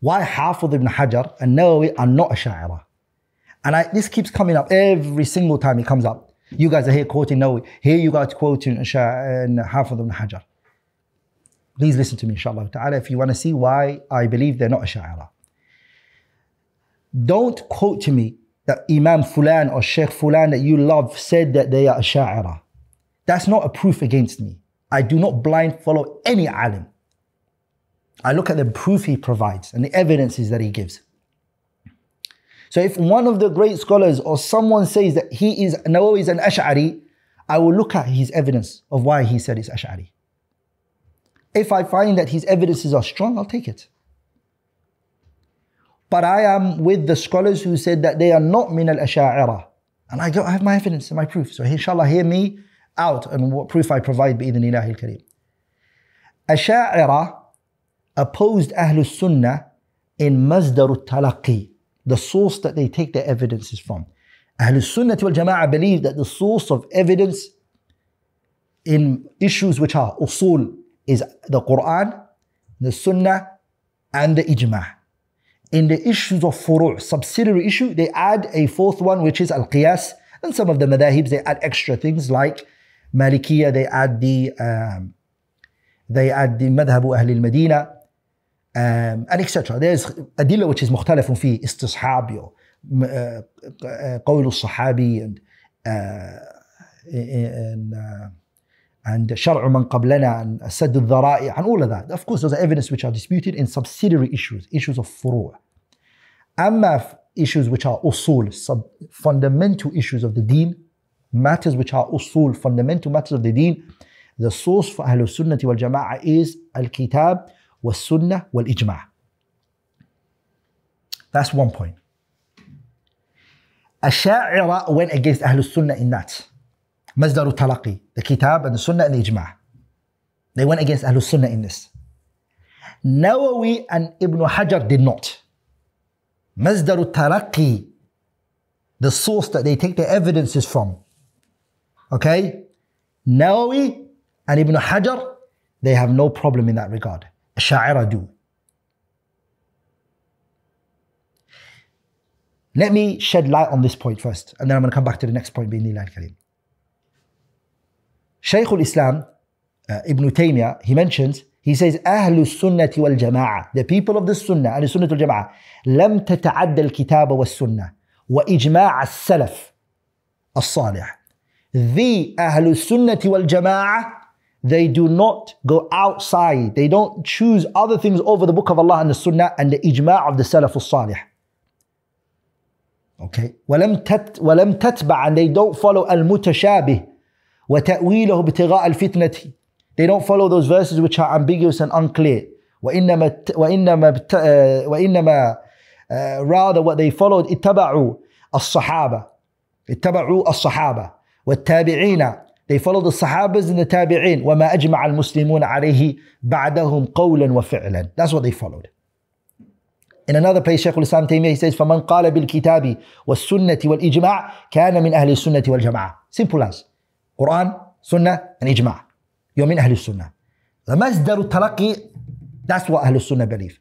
why half Hafidh ibn Hajar and Nawawi are not Asha'ira. And I, this keeps coming up every single time it comes up. You guys are here quoting Nawi. Here you guys quoting Isha and of them Hajar. Please listen to me, inshallah ta'ala, if you want to see why I believe they're not Asha'ira. Don't quote to me that Imam Fulan or Sheikh Fulan that you love said that they are Asha'ira. That's not a proof against me. I do not blind follow any alim. I look at the proof he provides and the evidences that he gives. So if one of the great scholars or someone says that he is Nawawi is an Ash'ari, I will look at his evidence of why he said it's Ash'ari. If I find that his evidences are strong, I'll take it. But I am with the scholars who said that they are not min al asha'ira. And I go, I have my evidence and my proof. So inshallah, hear me out and what proof I provide bi'idhnillahi al-kareem. Asha'ira opposed Ahlul Sunnah in Mazdar al-Talaqi the source that they take their evidences from. Ahl Sunnah wal Jama'ah believe that the source of evidence in issues which are usul is the Quran, the Sunnah, and the Ijma'. In the issues of furu', subsidiary issue, they add a fourth one which is al qiyas. And some of the madahibs they add extra things like Malikiyah, they add the um, they add the madhabu Ahl al Medina, um, and etc. There is adilla which is مختلف فيه استصحابي قول الصحابي and uh, and, and شرع من قبلنا and سد الذرائع and all of that. Of course, those are evidence which are disputed in subsidiary issues, issues of فروع. Amma issues which are usul, sub- fundamental issues of the deen, matters which are usul, fundamental matters of the deen, the source for أهل السنة والجماعة is Al Kitab was sunnah wal ijma'. That's one point. Asha'ira went against Ahlul Sunnah in that. Mazdaru Talaqi, the Kitab and the Sunnah and the Ijma'. They went against Ahlul Sunnah in this. Nawawi and Ibn Hajar did not. Mazdaru Talaqi, the source that they take their evidences from. Okay? Nawawi and Ibn Hajar, they have no problem in that regard. Ash'ara do. Let me shed light on this point first, and then I'm going to come back to the next point, being Nilal Karim. Shaykh al-Islam, uh, Ibn Taymiyyah, he mentions, he says, أهل wal Jama'ah, the people of the Sunnah, أهل السنة والجماعة, لم تتعدى الكتاب والسنة وإجماع السلف الصالح. The أهل wal Jama'ah. They do not go outside. They don't choose other things over the book of Allah and the Sunnah and the ijma' of the Salaf al-Salih. Okay. ولم تت ولم تتبع and they don't follow al-mutashabih وتأويله ابتغاء الفتنة. They don't follow those verses which are ambiguous and unclear. وإنما وإنما uh, وإنما uh, rather what they followed اتبعوا الصحابة اتبعوا الصحابة والتابعين They followed the Sahabas and the Tabi'in. وَمَا أَجْمَعَ الْمُسْلِمُونَ عَلَيْهِ بَعْدَهُم قَوْلًا وَفِعْلًا That's what they followed. In another place, Shaykh al-Islam Taymiyyah, he says, فَمَنْ قَالَ بِالْكِتَابِ وَالسُّنَّةِ وَالْإِجْمَعِ كَانَ مِنْ أَهْلِ السُّنَّةِ وَالْجَمَعَةِ Simple as. Quran, Sunnah, and Ijma'. You're مِنْ Ahl Sunnah. The Masdar Talaqi, that's what Ahl Sunnah believe.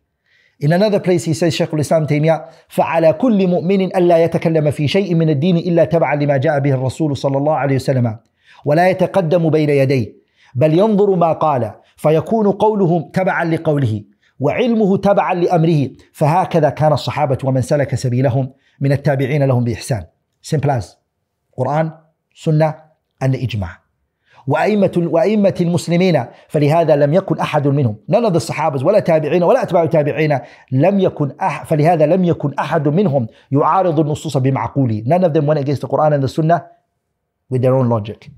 In another place he says شيخ الإسلام تيمية فعلى كل مؤمن ألا يتكلم في شيء من الدين إلا تبعا لما جاء به الرسول صلى الله عليه وسلم ولا يتقدم بين يديه بل ينظر ما قال فيكون قوله تبعا لقوله وعلمه تبعا لامره فهكذا كان الصحابه ومن سلك سبيلهم من التابعين لهم باحسان سمبلاز قران سنه الاجماع وأئمة وأئمة المسلمين فلهذا لم يكن أحد منهم نلد الصحابة ولا تابعين ولا أتباع تابعين لم يكن أح فلهذا لم يكن أحد منهم يعارض النصوص بمعقوله none of them went against the Quran and the Sunnah with their own logic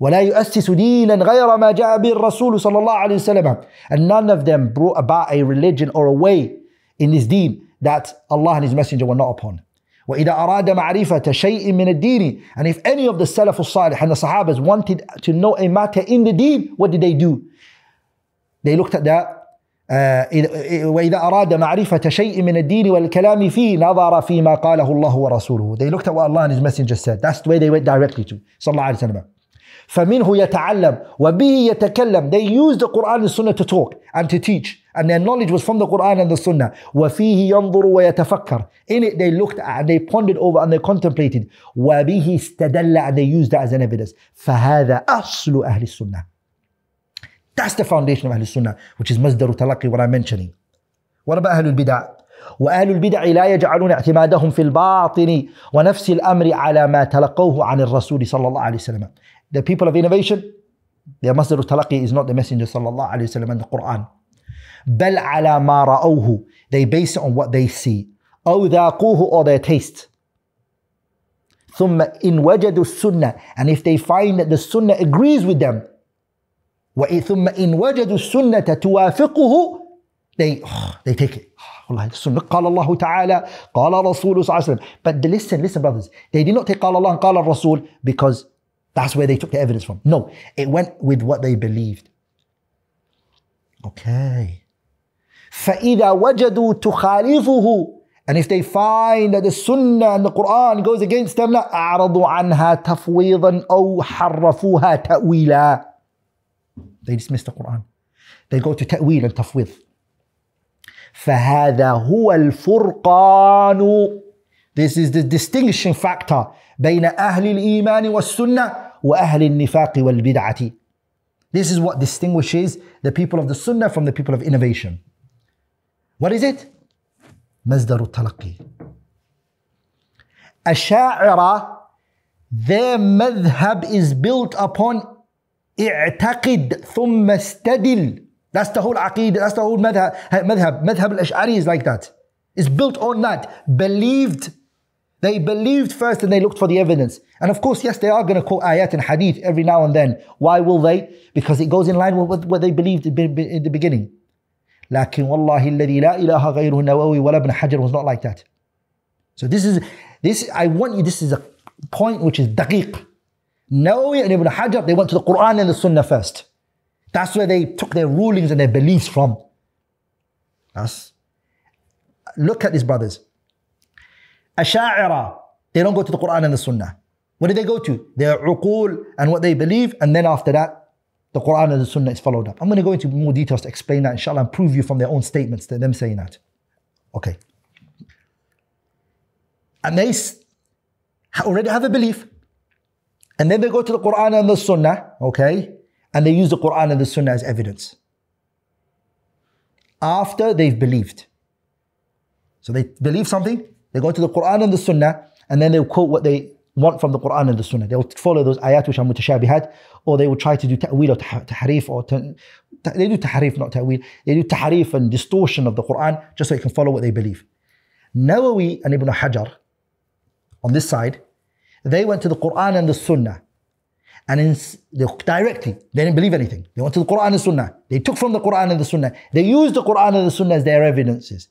ولا يؤسس دينا غير ما جاء به الرسول صلى الله عليه وسلم and none of them brought about a religion or a way in this deen that Allah and his messenger were not upon وإذا أراد معرفة شيء من الدين and if any of the Salaf الصالح and the Sahabas wanted to know a matter in the deen what did they do they looked at that وإذا أراد معرفة شيء من الدين والكلام فيه نظر فيما قاله الله ورسوله they looked at what Allah and his messenger said that's the way they went directly to صلى الله عليه وسلم فمنه يتعلم وبه يتكلم they used the Quran and Sunnah to talk and to teach and their knowledge was from the Quran and the Sunnah وفيه ينظر ويتفكر in it they looked at and they pondered over and they contemplated وبه استدل and they used that as an evidence فهذا أصل أهل السنة that's the foundation of أهل السنة which is مصدر تلقي what I'm mentioning what about أهل البدع وأهل البدع لا يجعلون اعتمادهم في الباطن ونفس الأمر على ما تلقوه عن الرسول صلى الله عليه وسلم the people of innovation, their masdar talaqi is not the Messenger sallallahu alayhi wasallam and the Quran. بل على ما رأوه They base it on what they see. أو ذاقوه or their taste. ثم إن وجدوا السنة And if they find that the sunnah agrees with them. ثم إن وجدوا السنة توافقه They, oh, they take it. والله oh, السنة قال الله تعالى قال رسول صلى الله عليه وسلم But listen, listen brothers. They did not take قال الله and قال الرسول because that's where they took the evidence from. No, it went with what they believed. Okay. فَإِذَا وَجَدُوا تُخَالِفُهُ And if they find that the Sunnah and the Quran goes against them, أَعْرَضُوا عَنْهَا تَفْوِيضًا أَوْ حَرَّفُوهَا تَأْوِيلًا They dismiss the Quran. They go to ta'wil and tafwid. فَهَذَا هُوَ الْفُرْقَانُ This is the distinguishing factor بين أهل الإيمان والسنة وأهل النفاق والبدعة This is what distinguishes the people of the Sunnah from the people of innovation. What is it? مصدر التلقي. الشاعرة their madhab is built upon اعتقد ثم استدل. That's the whole aqidah, that's the whole madhab. Madhab, madhab al-Ash'ari is like that. It's built on that. Believed They believed first and they looked for the evidence. And of course, yes, they are going to quote ayat and hadith every now and then. Why will they? Because it goes in line with what they believed in the beginning. لكن والله الذي لا إله غيره النووي ولا ابن حجر was not like that. So this is, this I want you, this is a point which is دقيق. Nawawi and Ibn Hajar, they went to the Quran and the Sunnah first. That's where they took their rulings and their beliefs from. Us. Look at these brothers. Asha'ira, they don't go to the Quran and the Sunnah. What do they go to? Their uqul and what they believe, and then after that, the Quran and the Sunnah is followed up. I'm going to go into more details to explain that, inshallah, and prove you from their own statements, that them saying that. Okay. And they already have a belief. And then they go to the Quran and the Sunnah, okay? And they use the Quran and the Sunnah as evidence. After they've believed. So they believe something, they go to the Quran and the Sunnah, and then they'll quote what they want from the Quran and the Sunnah. They'll follow those ayat which are mutashabihat, or they will try to do ta'wil or tahrif, or ta- they do tahrif, not ta'wil. They do tahrif and distortion of the Quran just so you can follow what they believe. Nawawi and Ibn Hajar, on this side, they went to the Quran and the Sunnah. And in, they, directly, they didn't believe anything. They went to the Quran and the Sunnah. They took from the Quran and the Sunnah. They used the Quran and the Sunnah as their evidences.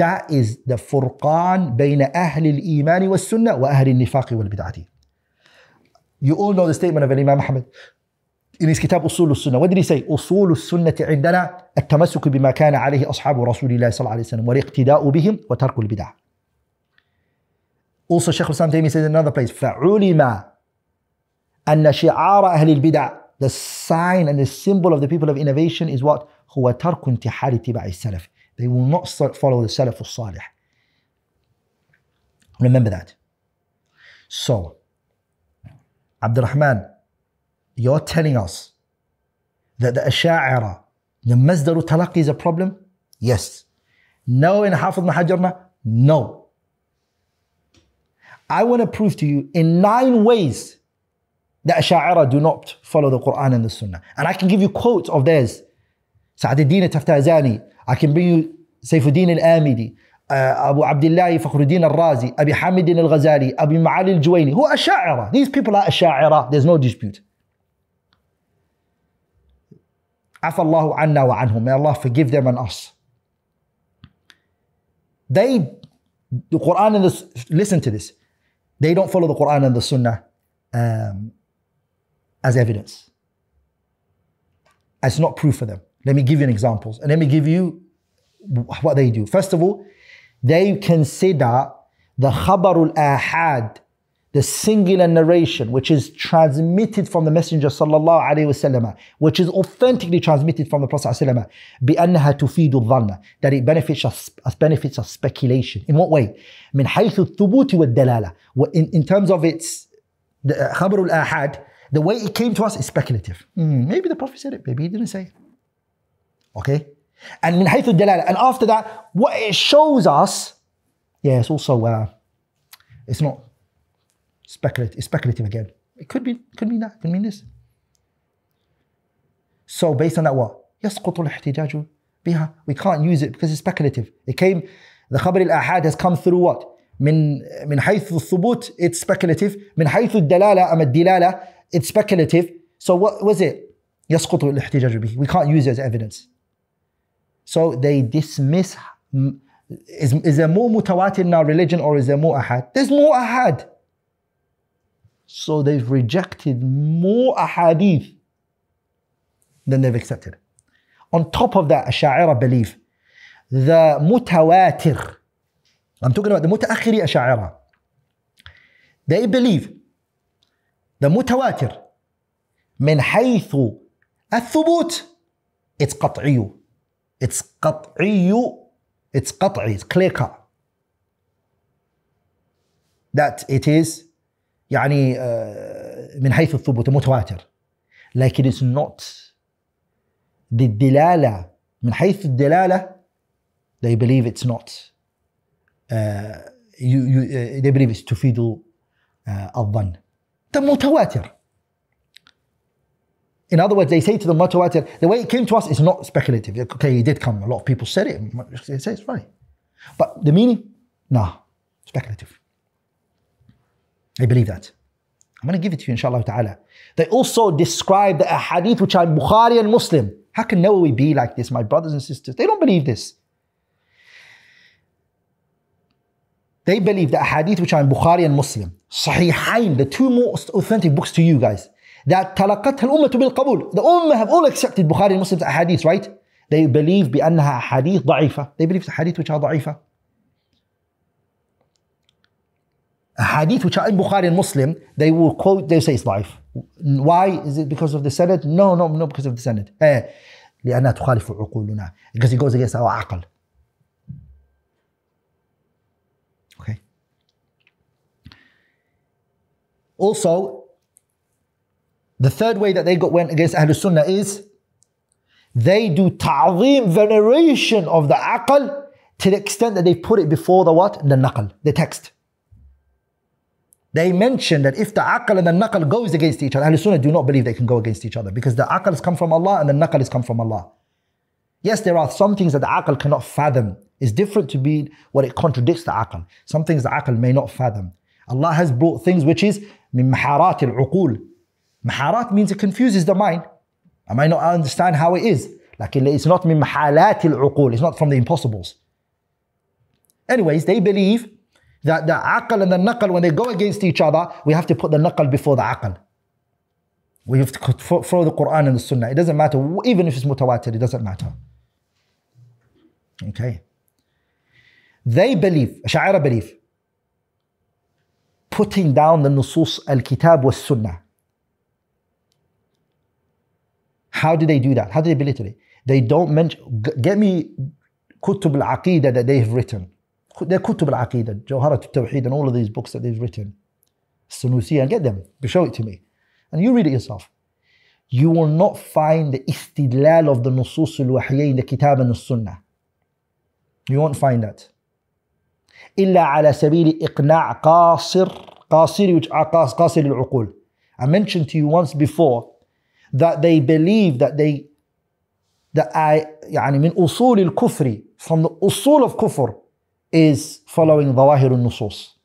That is the furqan بين أهل الإيمان والسنة وأهل النفاق والبدعة. You all know the statement of Imam Ahmed in his كتاب أصول السنة. What did he say? أصول السنة عندنا التمسك بما كان عليه أصحاب رسول الله صلى الله عليه وسلم والاقتداء بهم وترك البدع. Also Sheikh Hussam Taymi says in another place فعلم أن شعار أهل البدع the sign and the symbol of the people of innovation is what هو ترك انتحال اتباع السلف They will not follow the Salaf al-Salih. Remember that. So, Abdurrahman, you're telling us that the Asha'ira, the Mazdaru Talaqi is a problem? Yes. No in Hafiz Mahajarna? No. I want to prove to you in nine ways that Asha'ira do not follow the Quran and the Sunnah. And I can give you quotes of theirs سعد الدين التفتازاني بن سيف الدين الآمدي أبو عبد الله فخر الدين الرازي أبي حامد الغزالي أبي معالي الجويني هو أشاعرة these people are أشاعرة there's no dispute عفى الله عنا وعنهم may Allah forgive them and us they the Quran and the listen to this they don't follow the Quran and the Sunnah um, as evidence it's not proof for them Let me give you an examples, and let me give you what they do. First of all, they consider the khabarul ahad, the singular narration, which is transmitted from the Messenger sallallahu which is authentically transmitted from the Prophet sallallahu that it benefits us, benefits us speculation. In what way? من حيث الثبوت والدلالة. In, in terms of its uh, khabarul ahad, the way it came to us is speculative. Mm, maybe the Prophet said it, maybe he didn't say it. Okay? And min haythu jalala. And after that, what it shows us, yeah, it's also, uh, it's not speculative, it's speculative again. It could be, could mean that, could mean this. So based on that, what? يسقط الاحتجاج بها. We can't use it because it's speculative. It came, the khabar al-ahad has come through what? من من حيث الثبوت it's speculative من حيث الدلالة أم الدلالة it's speculative so what was it يسقط الاحتجاج به we can't use it as evidence so they dismiss. Is, is there more mutawatir in our religion or is there more ahad? There's more ahad. So they've rejected more ahadith than they've accepted. On top of that, Ash'a'ira believe the mutawatir. I'm talking about the mutaakhiri Ash'a'ira. They believe the mutawatir من حيث الثبوت it's قطعي It's قطعي It's قطعي It's clear ات That it is يعني آه، من حيث الثبوت متواتر لكن نوت not الدلاله من حيث الدلالة they believe it's not uh, you, you, uh, they believe it's تفيد uh, الظن متواتر in other words, they say to the mutawatir, the way it came to us is not speculative. Okay, it did come. A lot of people said it. They say it's right. But the meaning, nah, speculative. They believe that. I'm going to give it to you, inshallah ta'ala. They also describe the ahadith which are Bukhari and Muslim. How can Nawawi be like this, my brothers and sisters? They don't believe this. They believe the ahadith which are in Bukhari and Muslim, Sahihain, the two most authentic books to you guys, that تلقتها الأمة بالقبول the ummah have all accepted Bukhari and Muslim's ahadith right they believe بأنها أحاديث ضعيفة they believe أحاديث which are ضعيفة أحاديث which are in Bukhari and Muslim they will quote they say it's ضعيف why is it because of the Senate no no no because of the Senate eh, لأنها تخالف عقولنا because it goes against our عقل okay also The third way that they got went against Ahlul Sunnah is they do ta'zim, veneration of the aql to the extent that they put it before the what? The naql, the text. They mention that if the aql and the naql goes against each other, Ahlul Sunnah do not believe they can go against each other because the aql has come from Allah and the naql has come from Allah. Yes, there are some things that the aql cannot fathom. It's different to be what it contradicts the aql. Some things the aql may not fathom. Allah has brought things which is min maharatil al Maharat means it confuses the mind. I might not understand how it is. Like it's not min mahalat al it's not from the impossibles. Anyways, they believe that the aql and the naql, when they go against each other, we have to put the naql before the aql. We have to throw the Quran and the Sunnah. It doesn't matter, even if it's mutawatir, it doesn't matter. Okay. They believe, Sha'ira believe, putting down the nusus al-kitab was sunnah How do they do that? How do they belittle it? They don't mention, get me kutub al-aqidah that they've written. They're kutub al-aqidah, Jawharat al-Tawheed and all of these books that they've written. Sunusi, and get them, show it to me. And you read it yourself. You will not find the istidlal of the nusus al in the kitab and the sunnah. You won't find that. إلا على سبيل إقناع قاصر قاصر which قاصر العقول. I mentioned to you once before that they believe that they that I يعني من أصول الكفر from the أصول of kufur is following ظواهر النصوص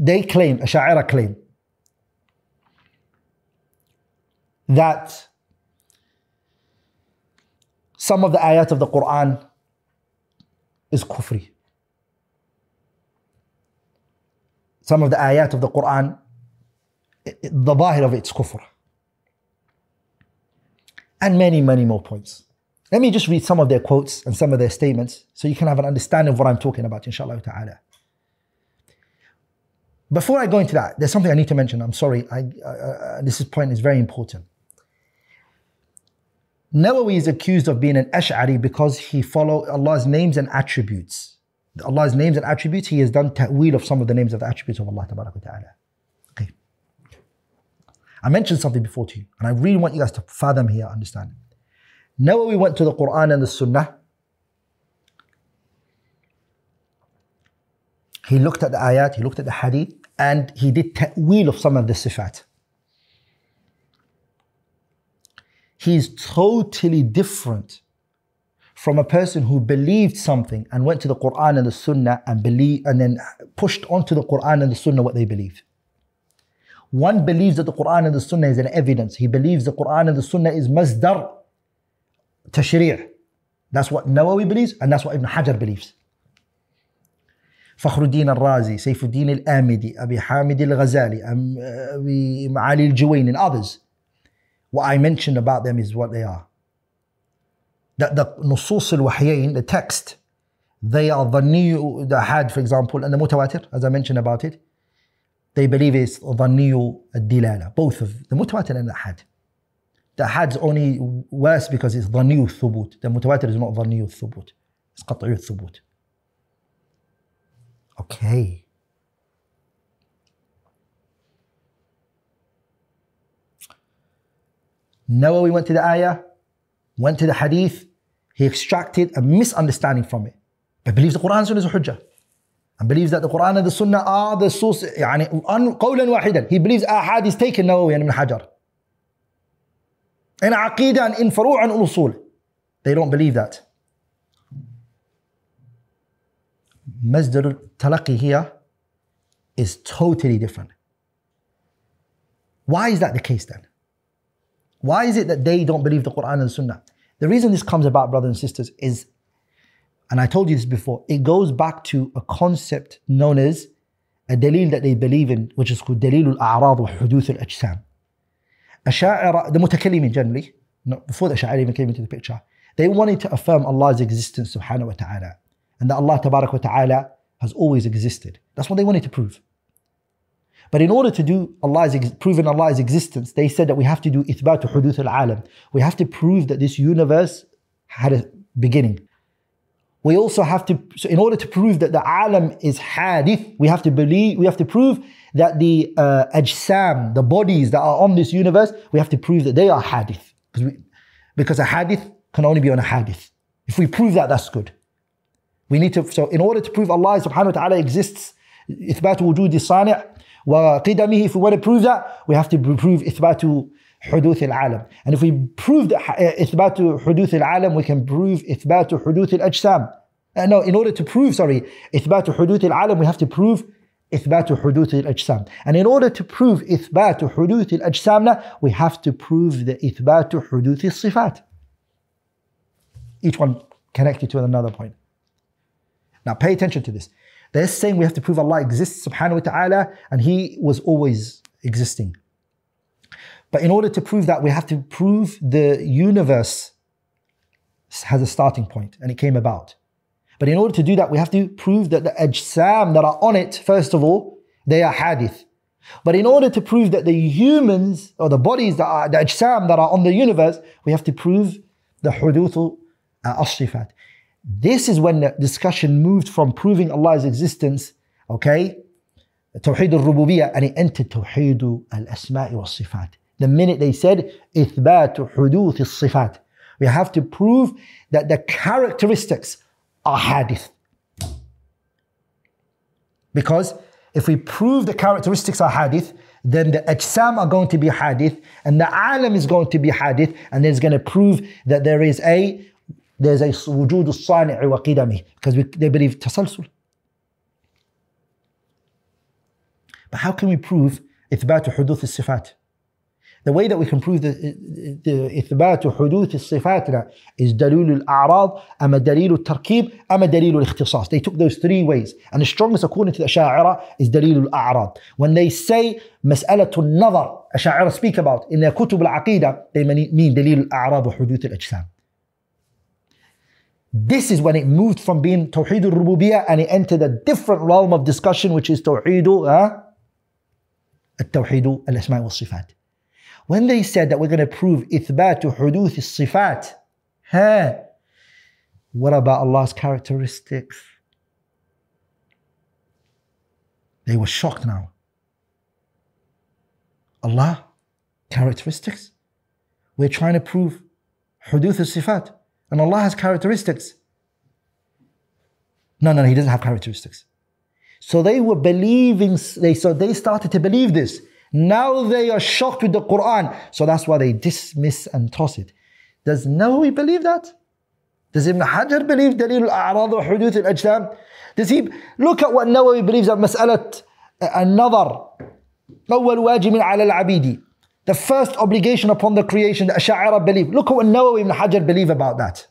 they claim أشاعرة claim that some of the ayat of the Quran is kufri some of the ayat of the Quran the bahir of its kufr. And many, many more points. Let me just read some of their quotes and some of their statements so you can have an understanding of what I'm talking about, inshallah ta'ala. Before I go into that, there's something I need to mention. I'm sorry. I, uh, this point is very important. Nawawi is accused of being an Ash'ari because he followed Allah's names and attributes. Allah's names and attributes, he has done ta'wil of some of the names of the attributes of Allah Ta'ala. I mentioned something before to you, and I really want you guys to fathom here, understand it. Now we went to the Quran and the Sunnah, he looked at the ayat, he looked at the hadith, and he did ta'wil of some of the sifat. He's totally different from a person who believed something and went to the Quran and the Sunnah and believe and then pushed onto the Quran and the Sunnah what they believe. One believes that the Quran and the Sunnah is an evidence. He believes the Quran and the Sunnah is masdar tashri'. That's what Nawawi believes and that's what Ibn Hajar believes. فخر al-Razi, Sayfuddin al-Amidi, Abi Hamid al-Ghazali, um, uh, Abi Ma'ali al-Juwain and others. What I mentioned about them is what they are. That the Nusus al-Wahyain, the text, they are the new, the had for example, and the Mutawatir, as I mentioned about it. They believe it's dhanniyu al-dilala, both of the mutawatir and the ahad. The ahad's only worse because it's dhanniyu thubut. The mutawatir is not dhanniyu thubut. It's qat'iyu thubut. Okay. Now we went to the ayah, went to the hadith, he extracted a misunderstanding from it. But believes the Quran is a hujjah and believes that the Quran and the Sunnah are the source يعني قولا واحدا he believes ahad is taken نوويا من حجر in عقيدة and in فروع and usul they don't believe that مصدر التلقي here is totally different why is that the case then why is it that they don't believe the Quran and the Sunnah the reason this comes about brothers and sisters is and I told you this before, it goes back to a concept known as a dalil that they believe in, which is called dalil al-a'rad wa huduth al-ajsam. the mutakallimin generally, not before the Asha'ira even came into the picture, they wanted to affirm Allah's existence, subhanahu wa ta'ala, and that Allah wa ta'ala has always existed. That's what they wanted to prove. But in order to do Allah's proving Allah's existence, they said that we have to do ithbat huduth al-alam. We have to prove that this universe had a beginning we also have to, so in order to prove that the alam is hadith, we have to believe, we have to prove that the uh, ajsam, the bodies that are on this universe, we have to prove that they are hadith. Because, we, because a hadith can only be on a hadith. If we prove that, that's good. We need to, so in order to prove Allah subhanahu wa ta'ala exists, wujudi sani' wa qidamihi. if we want to prove that, we have to prove إثبات حدوث العالم and if we prove eh, to إثبات حدوث العالم we can prove إثبات حدوث الأجسام uh, no in order to prove sorry إثبات حدوث العالم we have to prove إثبات حدوث الأجسام and in order to prove إثبات حدوث الأجسام we have to prove the إثبات حدوث الصفات each one connected to another point now pay attention to this they're saying we have to prove Allah exists subhanahu wa ta'ala and he was always existing but in order to prove that, we have to prove the universe has a starting point and it came about. But in order to do that, we have to prove that the ajsam that are on it, first of all, they are hadith. But in order to prove that the humans or the bodies that are the ajsam that are on the universe, we have to prove the huduthu uh, ashifat. This is when the discussion moved from proving Allah's existence, okay, Tawheed al-Rububiyyah, and it entered Tawheed al-Asma'i wa-Sifat. The minute they said إثبات حدوث الصفات we have to prove that the characteristics are hadith. Because if we prove the characteristics are hadith, then the ajsam are going to be hadith, and the alam is going to be hadith, and it's going to prove that there is a there's a wujud al-sani'i wa qidami, because we, they believe tasalsul. But how can we prove ithbat huduth al-sifat? The way that we can prove the, the إثبات حدوث الصفات is دليل الأعراض أما دليل التركيب أما دليل الاختصاص. They took those three ways. And the strongest according to the Asha'ira is دليل الأعراض. When they say مسألة النظر Asha'ira speak about in their كتب العقيدة they mean دليل الأعراض وحدوث الأجسام. This is when it moved from being توحيد الربوبية and it entered a different realm of discussion which is توحيد التوحيد الأسماء والصفات. When they said that we're going to prove to حدوث al huh? What about Allah's characteristics? They were shocked now. Allah, characteristics? We're trying to prove al-sifat, And Allah has characteristics. No, no, he doesn't have characteristics. So they were believing, they, so they started to believe this. Now they are shocked with the Quran. So that's why they dismiss and toss it. Does Nawawi believe that? Does Ibn Hajar believe Dalil al-A'rad wa Huduth al-Ajlam? Does he look at what Nawawi believes of Mas'alat al-Nadar? أول واجب على العبيد the first obligation upon the creation, that Ash'ara believe. Look at what Nawawi ibn Hajar believe about that.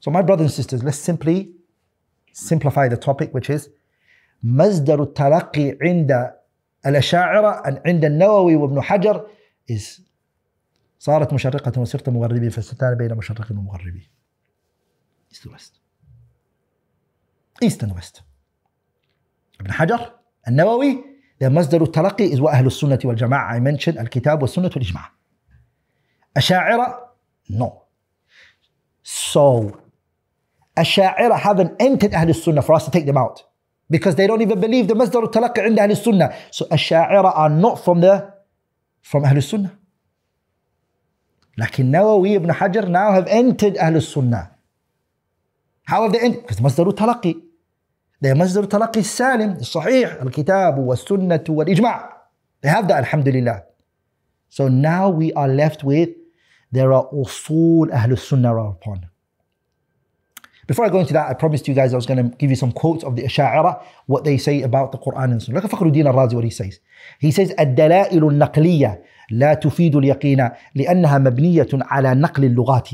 So my brothers and sisters, let's simply simplify the topic, which is مصدر التلقي عند الأشاعرة عند النووي وابن حجر is صارت مشرقة وصرت مغربي فستان بين مشرق ومغربي إيست وست East and West ابن حجر النووي ده مصدر التلقي إذ وأهل السنة والجماعة I mentioned الكتاب والسنة والإجماع أشاعرة no so أشاعرة haven't entered أهل السنة for us to take them out because they don't even believe the masdar al in the أهل sunnah, So Ash'a'ira are not from the from sunnah. السنة. now Nawawi ibn Hajar now have entered أهل sunnah. How have they entered? Because masdar al-talaqqi. Their masdar al-talaqqi is salim, صحيح, الكتاب wa ijma. They have that, alhamdulillah. So now we are left with there are usul Ahlus Sunnah upon. Before I go into that, I promised you guys I was going to give you some quotes of the Asha'ira, what they say about the Quran and Sunnah. Look at Fakhruddin al-Razi, what he says. He says, الدلائل النقلية لا تفيد اليقين لأنها مبنية على نقل اللغات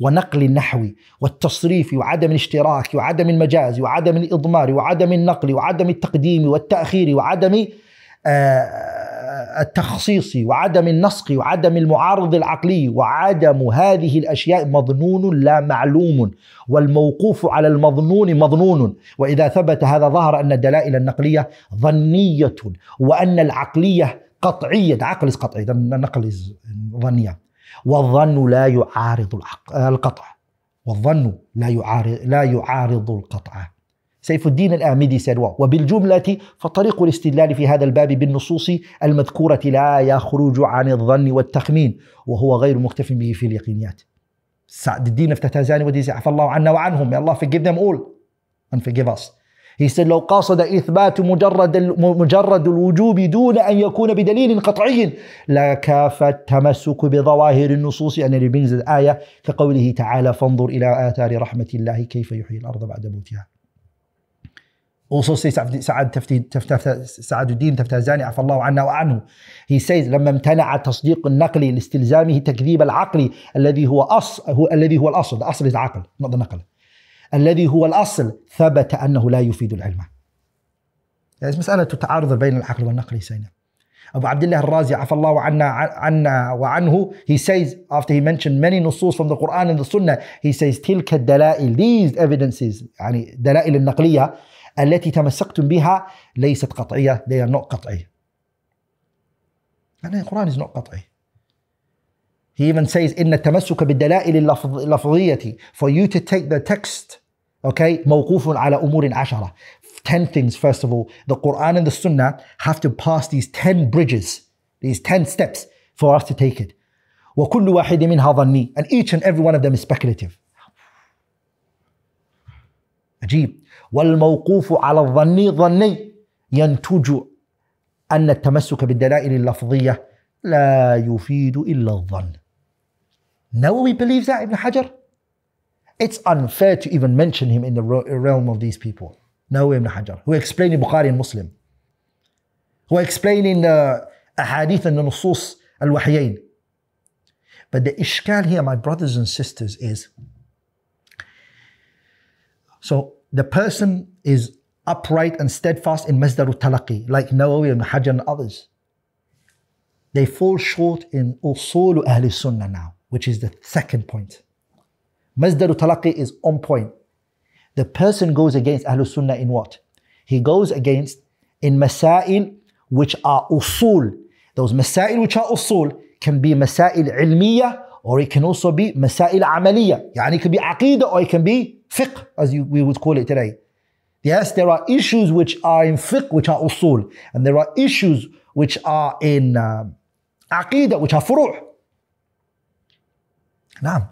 ونقل النحو والتصريف وعدم الاشتراك وعدم المجاز وعدم الإضمار وعدم النقل وعدم التقديم والتأخير وعدم آه التخصيص وعدم النسق وعدم المعارض العقلي وعدم هذه الاشياء مظنون لا معلوم والموقوف على المظنون مظنون واذا ثبت هذا ظهر ان الدلائل النقليه ظنيه وان العقليه قطعيه عقل قطعي النقل ظنيه والظن لا يعارض القطع والظن لا يعارض لا يعارض القطع سيف الدين الأعمدي سلوى وبالجملة فطريق الاستدلال في هذا الباب بالنصوص المذكورة لا يخرج عن الظن والتخمين وهو غير مكتف به في اليقينيات سعد الدين افتتازاني وديزي عفى الله عنا وعنهم يا الله forgive them all and forgive us He said لو قاصد إثبات مجرد مجرد الوجوب دون أن يكون بدليل قطعي لكاف التمسك بظواهر النصوص أن يبنز الآية كقوله تعالى فانظر إلى آثار رحمة الله كيف يحيي الأرض بعد موتها وصوصي سعد تفتي سعد الدين تفتازاني عفى الله عنه وعنه هي سيز لما امتنع تصديق النقل لاستلزامه تكذيب العقل الذي هو أص هو الذي هو الأصل أصل العقل نقض النقل الذي هو الأصل ثبت أنه لا يفيد العلم يعني مسألة تعارض بين العقل والنقل سينا أبو عبد الله الرازي عفى الله anna عنا وعنه he says, after he mentioned many نصوص from the Quran and the Sunnah, he says, tilka dalail, these evidences, yani dalail al التي تمسكتم بها ليست قطعية they are not قطعية يعني القرآن is not قطعي He even says إن التمسك بالدلائل اللفظية for you to take the text okay موقوف على أمور عشرة 10 things first of all the Quran and the Sunnah have to pass these 10 bridges these 10 steps for us to take it وكل واحد منها ظني and each and every one of them is speculative عجيب والموقوف على الظني ظني ينتج أن التمسك بالدلائل اللفظية لا يفيد إلا الظن Now we believe that Ibn Hajar It's unfair to even mention him in the realm of these people Now Ibn Hajar Who explaining Bukhari and Muslim Who explaining the Ahadith and the Nusus al الوحيين But the ishkal here my brothers and sisters is So the person is upright and steadfast in Masdar talaqi like Nawawi and Hajj and others. They fall short in Usul Ahl Sunnah now, which is the second point. Masdar talaqi is on point. The person goes against Ahl Sunnah in what? He goes against in Masail which are Usul. Those Masail which are Usul can be Masail ilmiya or it can also be Masail amaliya. Yani it can be Aqidah or it can be fiqh, as you, we would call it today. Yes, there are issues which are in fiqh, which are usul, and there are issues which are in um, aqidah, which are furu'. Naam.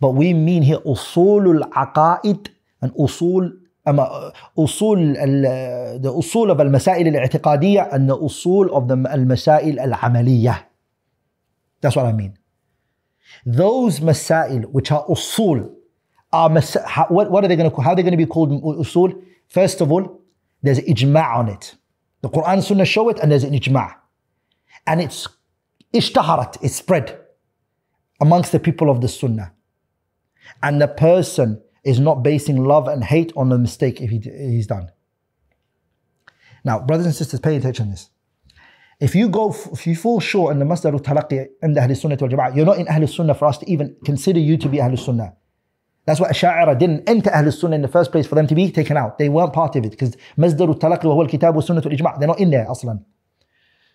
But we mean here usulul aqa'id and usul أما um, أصول uh, uh, the usul of المسائل الاعتقادية and the أصول of the المسائل العملية that's what I mean those مسائل which are أصول are what, what are they going to how are they going to be called usul? First of all, there's ijma' on it. The Quran and Sunnah show it, and there's an ijma'. And it's ishtaharat, it's spread amongst the people of the Sunnah. And the person is not basing love and hate on a mistake if he, he's done. Now, brothers and sisters, pay attention to this. If you go, if you fall short in the masdar al talaqi and the Ahl Sunnah wal Jama'ah, you're not in Ahl Sunnah for us to even consider you to be Ahl Sunnah. That's what Asha'ira didn't enter Ahlul Sunnah in the first place for them to be taken out. They weren't part of it because al Talaqi wa Kitab wa Sunnah Ijma'. They're not in there, Aslan.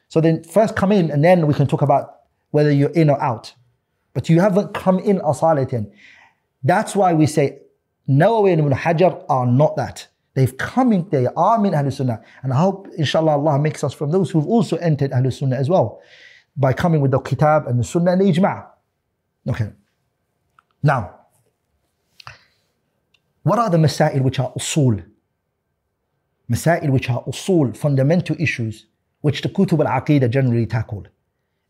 So then first come in and then we can talk about whether you're in or out. But you haven't come in asalatin. That's why we say Nawawi and Ibn Hajar are not that. They've come in, they are in Ahlul Sunnah. And I hope, inshallah, Allah makes us from those who've also entered Ahlul Sunnah as well by coming with the Kitab and the Sunnah and the Ijma'. Okay. Now, what are the masail which are usul? Masail which are usul, fundamental issues, which the Kutub al-Aqidah generally tackle.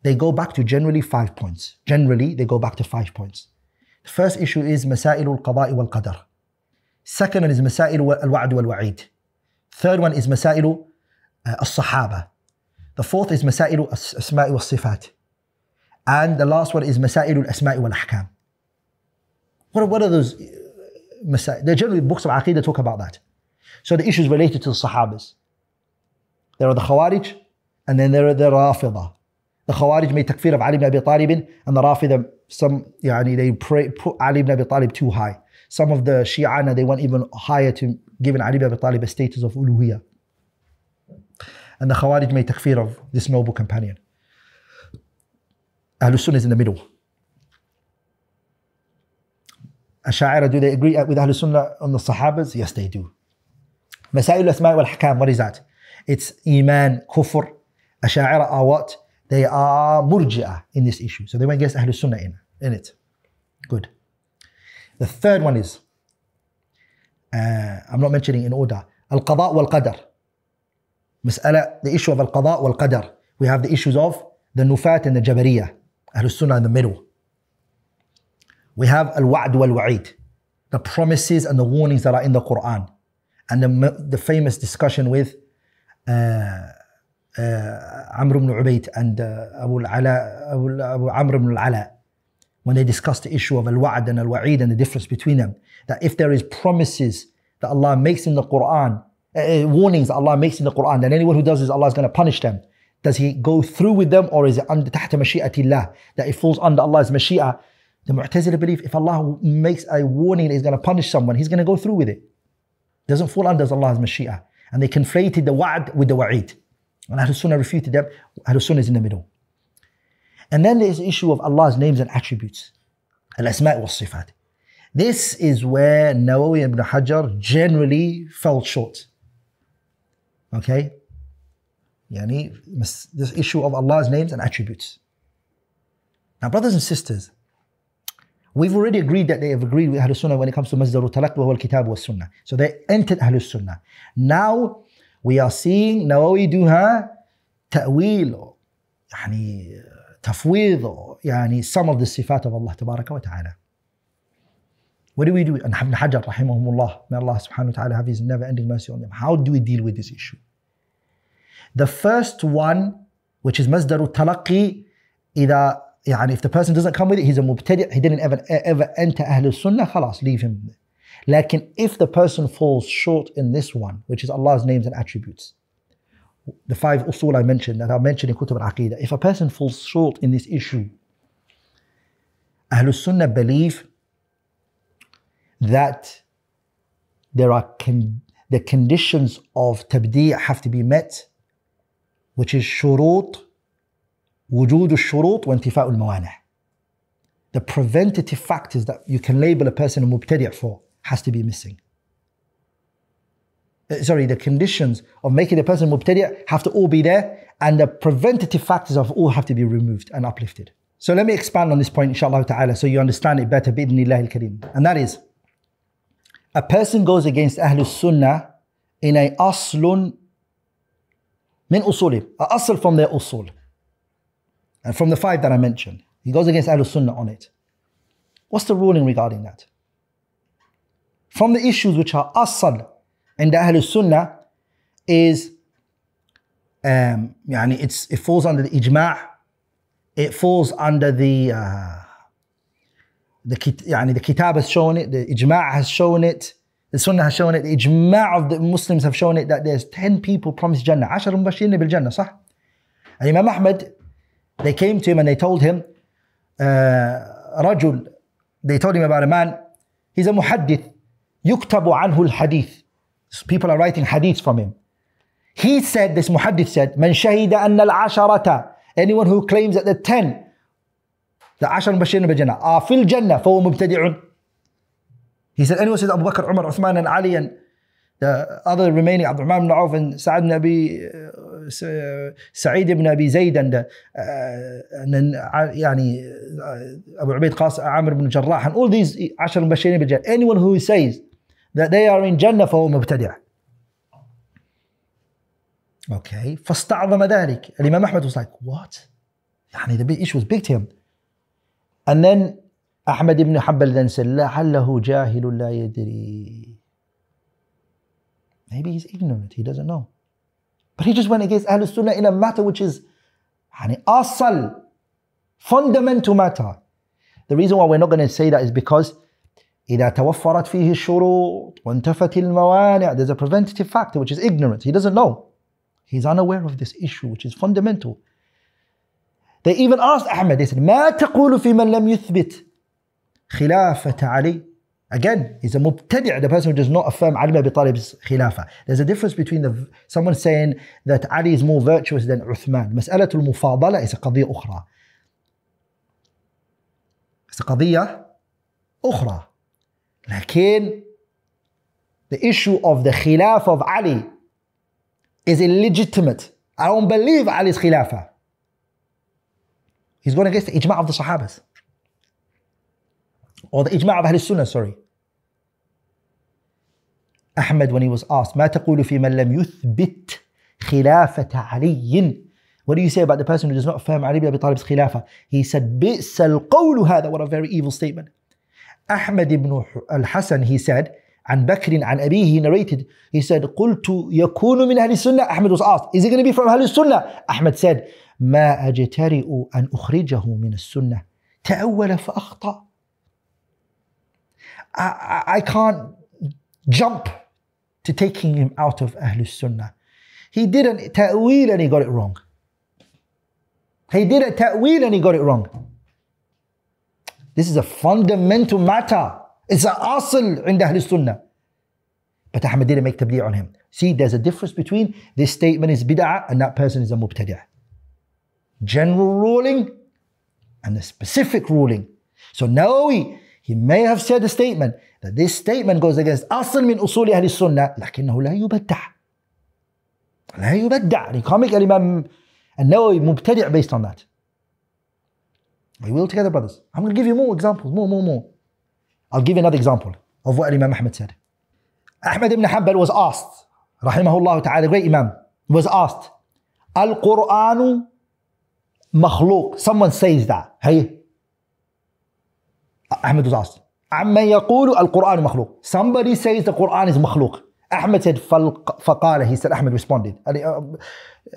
They go back to generally five points. Generally, they go back to five points. The first issue is masail al-qada'i wal-qadar. Second one is masail al-wa'd wal-wa'id. Third one is masail uh, al-sahaba. The fourth is masail al-asma'i wal-sifat. And the last one is masail al-asma'i wal-ahkam. what are those they're generally books of Aqidah talk about that. So the issues related to the Sahabas. There are the Khawarij, and then there are the Rafidah. The Khawarij made takfir of Ali ibn Abi Talib, and the Rafidah, some, يعني they pray, put Ali ibn Abi Talib too high. Some of the Shi'ana, they went even higher to giving Ali ibn Abi Talib a status of uluhiyah. And the Khawarij made takfir of this noble companion. Ahlul Sunnah is in the middle. Ash'ara, do they agree with Ahlul Sunnah on the Sahabas? Yes, they do. Masail Asma wal Hakam, what is that? It's Iman, Kufr. Ash'ara are what? They are Murji'ah in this issue. So they went against Ahlul Sunnah in, in it. Good. The third one is, uh, I'm not mentioning in order, Al-Qada wal-Qadar. Mas'ala, the issue of Al-Qada wal-Qadar. We have the issues of the Nufat and the Jabariyah. Ahlul Sunnah in the middle. We have al wa'd wal wa'id, the promises and the warnings that are in the Quran, and the, the famous discussion with uh, uh, Amr ibn Ubayd and uh, Abu, Ala, Abu, Abu Amr ibn al-Ala when they discussed the issue of al-wa'd and al-wa'id and the difference between them. That if there is promises that Allah makes in the Quran, uh, uh warnings that Allah makes in the Quran, then anyone who does this, Allah is going to punish them. Does he go through with them or is it under tahta That it falls under Allah's mashi'ah the Mu'tazila believe if Allah makes a warning that He's going to punish someone, He's going to go through with it. Doesn't fall under Allah's Mashiach. And they conflated the wa'd with the wa'id. And Ahlul Sunnah refuted them. Ahlul Sunnah is in the middle. And then there's the issue of Allah's names and attributes. Al-Asma' wa Sifat. This is where Nawawi and Ibn Hajar generally fell short. Okay? Yani, this issue of Allah's names and attributes. Now, brothers and sisters, We've already agreed that they have agreed with Ahlul Sunnah when it comes to Masdar al-Talaq wa kitab wa Sunnah. So they entered Ahlul Sunnah. Now we are seeing Nawawi do her ta'wil or يعني تفويض or يعني some of the sifat of Allah تبارك وتعالى. What do we do? And Ibn Hajar rahimahumullah, may Allah subhanahu wa ta'ala have his never ending mercy on them. How do we deal with this issue? The first one, which is Masdar al-Talaqi, إذا يعني if the person doesn't come with it he's a مبتدع he didn't ever ever enter أهل السنة خلاص leave him لكن if the person falls short in this one which is Allah's names and attributes the five usul I mentioned that I mentioned in Kutub al-Aqidah if a person falls short in this issue أهل Sunnah believe that there are con- the conditions of tabdi' have to be met which is shurut وجود الشروط وانتفاء الموانع. The preventative factors that you can label a person a mubtadi' for has to be missing. Uh, sorry, the conditions of making a person mubtadi' have to all be there, and the preventative factors of all have to be removed and uplifted. So let me expand on this point, inshallah ta'ala, so you understand it better, bi'idnillahi kareem And that is, a person goes against Ahlul Sunnah in a aslun min usulim, a asl from their usul. And from the five that I mentioned, he goes against Ahlul Sunnah on it. What's the ruling regarding that? From the issues which are asal and the Ahlul Sunnah is, um, yani it's, it falls under the ijma', it falls under the, uh, the, yani the kitab has shown it, the ijma' has shown it, the Sunnah has shown it, the ijma' of the Muslims have shown it that there's 10 people promised Jannah. عشر مبشرين بالجنة, صح? And Imam Ahmad they came to him and they told him, uh, Rajul, they told him about a man, he's a muhaddith, yuktabu anhu al-hadith. People are writing hadiths from him. He said, this muhaddith said, man shahida anna al-asharata, anyone who claims that the ten, the ashar al-bashirin al-jannah, are fil jannah, fahu mubtadi'un. He said, anyone says Abu Bakr, Umar, Uthman and Ali and the other remaining, Abdurrahman ibn Auf and Sa'ad ibn Abi uh, سعيد بن ابي زيد عند آه، يعني آه، ابو عبيد قاس عامر بن جراح and all these عشر مبشرين بالجنه anyone who says that they are in جنه فهو مبتدع اوكي فاستعظم ذلك الامام احمد was like what يعني the issue was big to him and then احمد بن حنبل then said لعله جاهل لا يدري maybe he's ignorant he doesn't know But he just went against Ahlul Sunnah in a matter which is an asal, fundamental matter. The reason why we're not going to say that is because إذا توفرت فيه الشروط وانتفت الموانع there's a preventative factor which is ignorance he doesn't know he's unaware of this issue which is fundamental they even asked Ahmed they said ما تقول في من لم يثبت خلافة علي Again, he's a mubtadi', the person who does not affirm Ali ibn Talib's khilafah. There's a difference between the, someone saying that Ali is more virtuous than Uthman. Mas'alatul mufadala is a qadiyya ukhra. It's a qadiyya ukhra. لكن the issue of the khilafah of Ali is illegitimate. I don't believe Ali's khilafah. He's going against the ijma' of the Sahabas. Or the ijma' of Ahl Sunnah, sorry. Ahmed, when he was asked, ما تقول في من لم يثبت خلافة علي What do you say about the person who does not affirm Ali ibn Abi Talib's khilafah? He said, بئس القول هذا What a very evil statement. Ahmed ibn al-Hasan, he said, عن بكر عن أبيه he narrated he said قلت يكون من أهل السنة أحمد was asked is it going to be from أهل السنة أحمد said ما أجترئ أن أخرجه من السنة تأول فأخطأ I, I, I can't jump to taking him out of Ahlul Sunnah. He did a ta'wil and he got it wrong. He did a ta'wil and he got it wrong. This is a fundamental matter. It's an asl in Ahlul Sunnah. But Ahmed didn't make tabli' on him. See, there's a difference between this statement is bid'ah and that person is a mubtadi'ah. General ruling and the specific ruling. So Nawawi he may have said a statement that this statement goes against أصل من أصول أهل السنة لكنه لا يبدع لا يبدع لكوميك الإمام النووي مبتدع based on that We will together brothers I'm going to give you more examples more more more I'll give you another example of what Imam Muhammad said Ahmad ibn Hanbal was asked الله تعالى, great Imam was asked al Quran makhluq someone says that hey احمد وزعص عما يقول القران مخلوق somebody says the Quran is مخلوق احمد said فقال he said احمد responded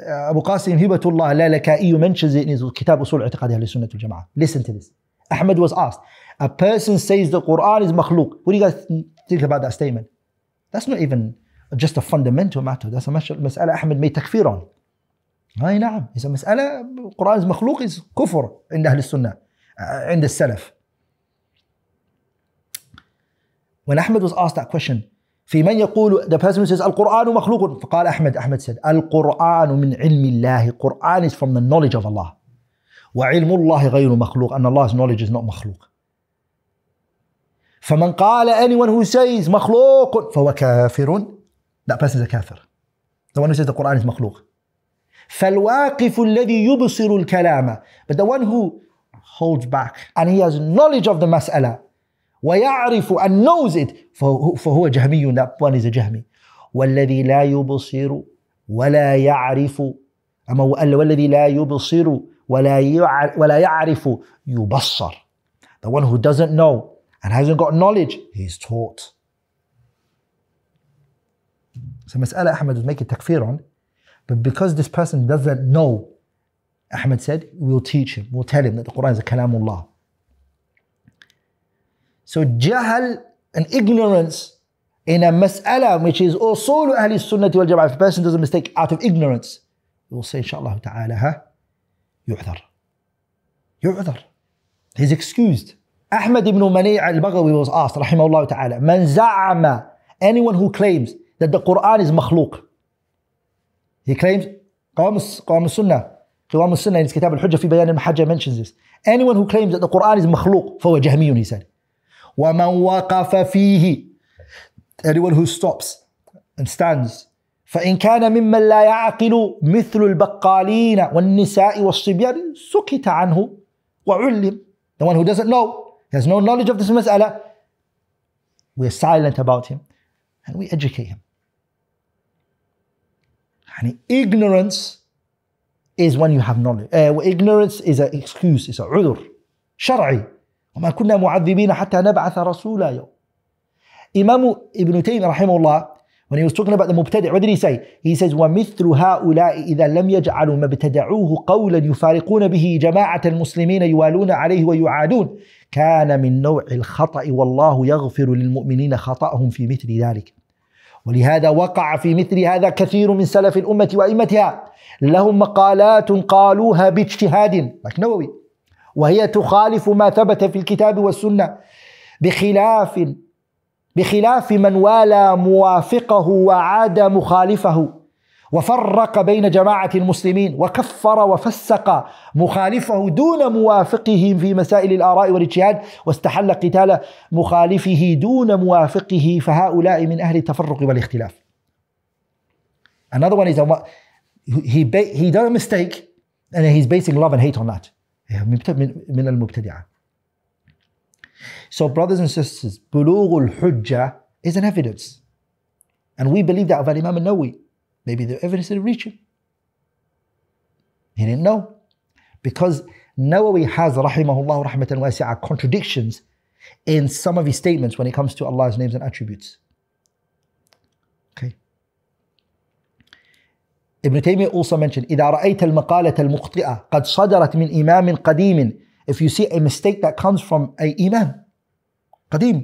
ابو قاسم هبه الله لالكائي mentions it in his كتاب اصول اعتقاد اهل السنه والجماعه listen to this Ahmed was asked a person says the Quran is مخلوق what do you guys think about that statement that's not even just a fundamental matter that's a مسألة أحمد made تكفير on أي نعم إذا مسألة القرآن مخلوق is كفر عند أهل السنة عند السلف When Ahmed was asked that question, في من يقول the person who says القرآن مخلوق فقال أحمد أحمد said القرآن من علم الله القرآن is from the knowledge of Allah وعلم الله غير مخلوق and Allah's knowledge is not مخلوق فمن قال anyone who says مخلوق فهو كافر that person is a kafir the one who says the Quran is مخلوق فالواقف الذي يبصر الكلام but the one who holds back and he has knowledge of the مسألة ويعرف and knows it فهو جهمي that one is a جهمي والذي لا يبصر ولا يعرف أما والذي لا يبصر ولا ولا يعرف يبصر the one who doesn't know and hasn't got knowledge he's is taught so مسألة Ahmed would make it takfir on but because this person doesn't know Ahmed said we'll teach him we'll tell him that the Quran is a الله so jahal and ignorance in a mas'ala which is also ahli sunnah wal jama'ah. If a person does a mistake out of ignorance, we will say inshallah ta'ala, huh? يعذر. يعذر. He's excused. Ahmad ibn Mani' al-Baghawi was asked, rahimahullah ta'ala, man za'ama, anyone who claims that the Quran is makhluq, He claims, al-Sunnah, السنة al-Sunnah in his Kitab al-Hujjah fi Bayan al-Mahajjah mentions this. Anyone who claims that the Quran is makhluq, فهو جهمي, he said. وَمَنْ وَقَفَ فِيهِ Anyone who stops and stands فإن كان ممن لا يعقل مثل البقالين والنساء والصبيان سكت عنه وعلم the one who doesn't know he has no knowledge of this مسألة we are silent about him and we educate him يعني ignorance is when you have knowledge uh, ignorance is an excuse it's a عذر شرعي وما كنا معذبين حتى نبعث رسولا يوم إمام ابن تيم رحمه الله when he was talking about the مبتدع what did he say he says ومثل هؤلاء إذا لم يجعلوا ما ابتدعوه قولا يفارقون به جماعة المسلمين يوالون عليه ويعادون كان من نوع الخطأ والله يغفر للمؤمنين خطأهم في مثل ذلك ولهذا وقع في مثل هذا كثير من سلف الأمة وأئمتها لهم مقالات قالوها باجتهاد like نووي no وهي تخالف ما ثبت في الكتاب والسنة بخلاف بخلاف من والى موافقه وعاد مخالفه وفرق بين جماعة المسلمين وكفر وفسق مخالفه دون موافقه في مسائل الآراء والاجتهاد واستحل قتال مخالفه دون موافقه فهؤلاء من أهل التفرق والاختلاف Another one is he, he he done a mistake and he's basing love and hate on that من المبتدعة. So brothers and sisters, بلوغ الحجة is an evidence. And we believe that of Imam al-Nawi. Maybe the evidence didn't reach him. He didn't know. Because Nawawi has, rahimahullah, rahmatan wasi'ah, contradictions in some of his statements when it comes to Allah's names and attributes. Okay. Ibn Taymiyyah also mentioned, قَدْ صَدَرَتْ مِنْ إِمَامٍ قَدِيمٍ If you see a mistake that comes from a imam, قديم,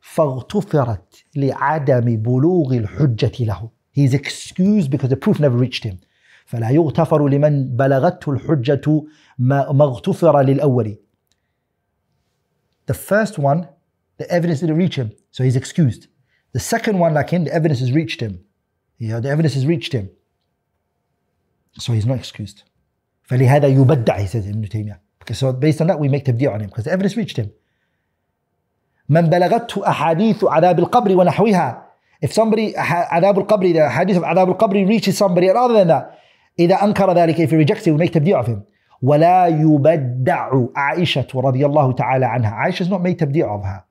فاغتفرت لعدم بلوغ الحجة له. He is excused because the proof never reached him. فلا يغتفر لمن بلغته الحجة ما اغتفر للأول. The first one, the evidence didn't reach him, so he's excused. The second one, like him, the evidence has reached him, yeah, the evidence has reached him. So he's not excused. فَلِهَذَا يُبَدَّعْ He says in Ibn Taymiyyah. so based on that we make tabdi' on him because the evidence reached him. من بلغته أحاديث عذاب القبر ونحوها If somebody, عذاب القبر, the hadith of عذاب القبر reaches somebody and other than that, إذا أنكر ذلك, if he rejects it, we make tabdi' of him. ولا يبدع عائشة رضي الله تعالى عنها. Aisha is not made tabdi' of her.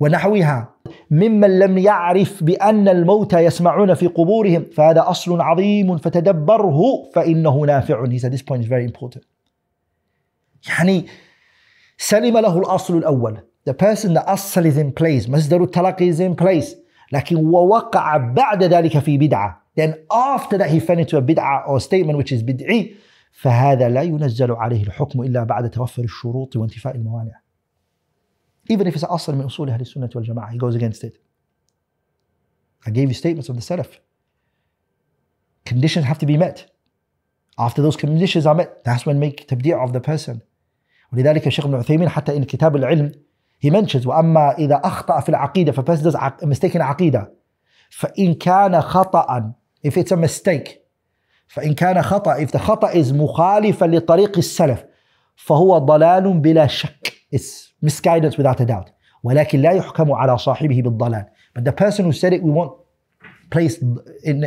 ونحوها ممن لم يعرف بأن الموتى يسمعون في قبورهم فهذا أصل عظيم فتدبره فإنه نافع He said this point is very important يعني سلم له الأصل الأول The person the أصل is in place مصدر التلقي is in place لكن ووقع بعد ذلك في بدعة Then after that he fell into a بدعة or statement which is بدعي فهذا لا ينزل عليه الحكم إلا بعد توفر الشروط وانتفاء الموانع even if it's أصل من أصول أهل السنة والجماعة he goes against it I gave you statements of the Salaf conditions have to be met after those conditions are met that's when make تبديع of the person ولذلك الشيخ ابن عثيمين حتى in كتاب العلم he mentions وأما إذا أخطأ في العقيدة ف person does mistake in عقيدة فإن كان خطأ if it's a mistake فإن كان خطأ if the خطأ is مخالفا لطريق السلف فهو ضلال بلا شك it's misguidance without a doubt. ولكن لا يحكم على صاحبه بالضلال. But the person who said it, we won't place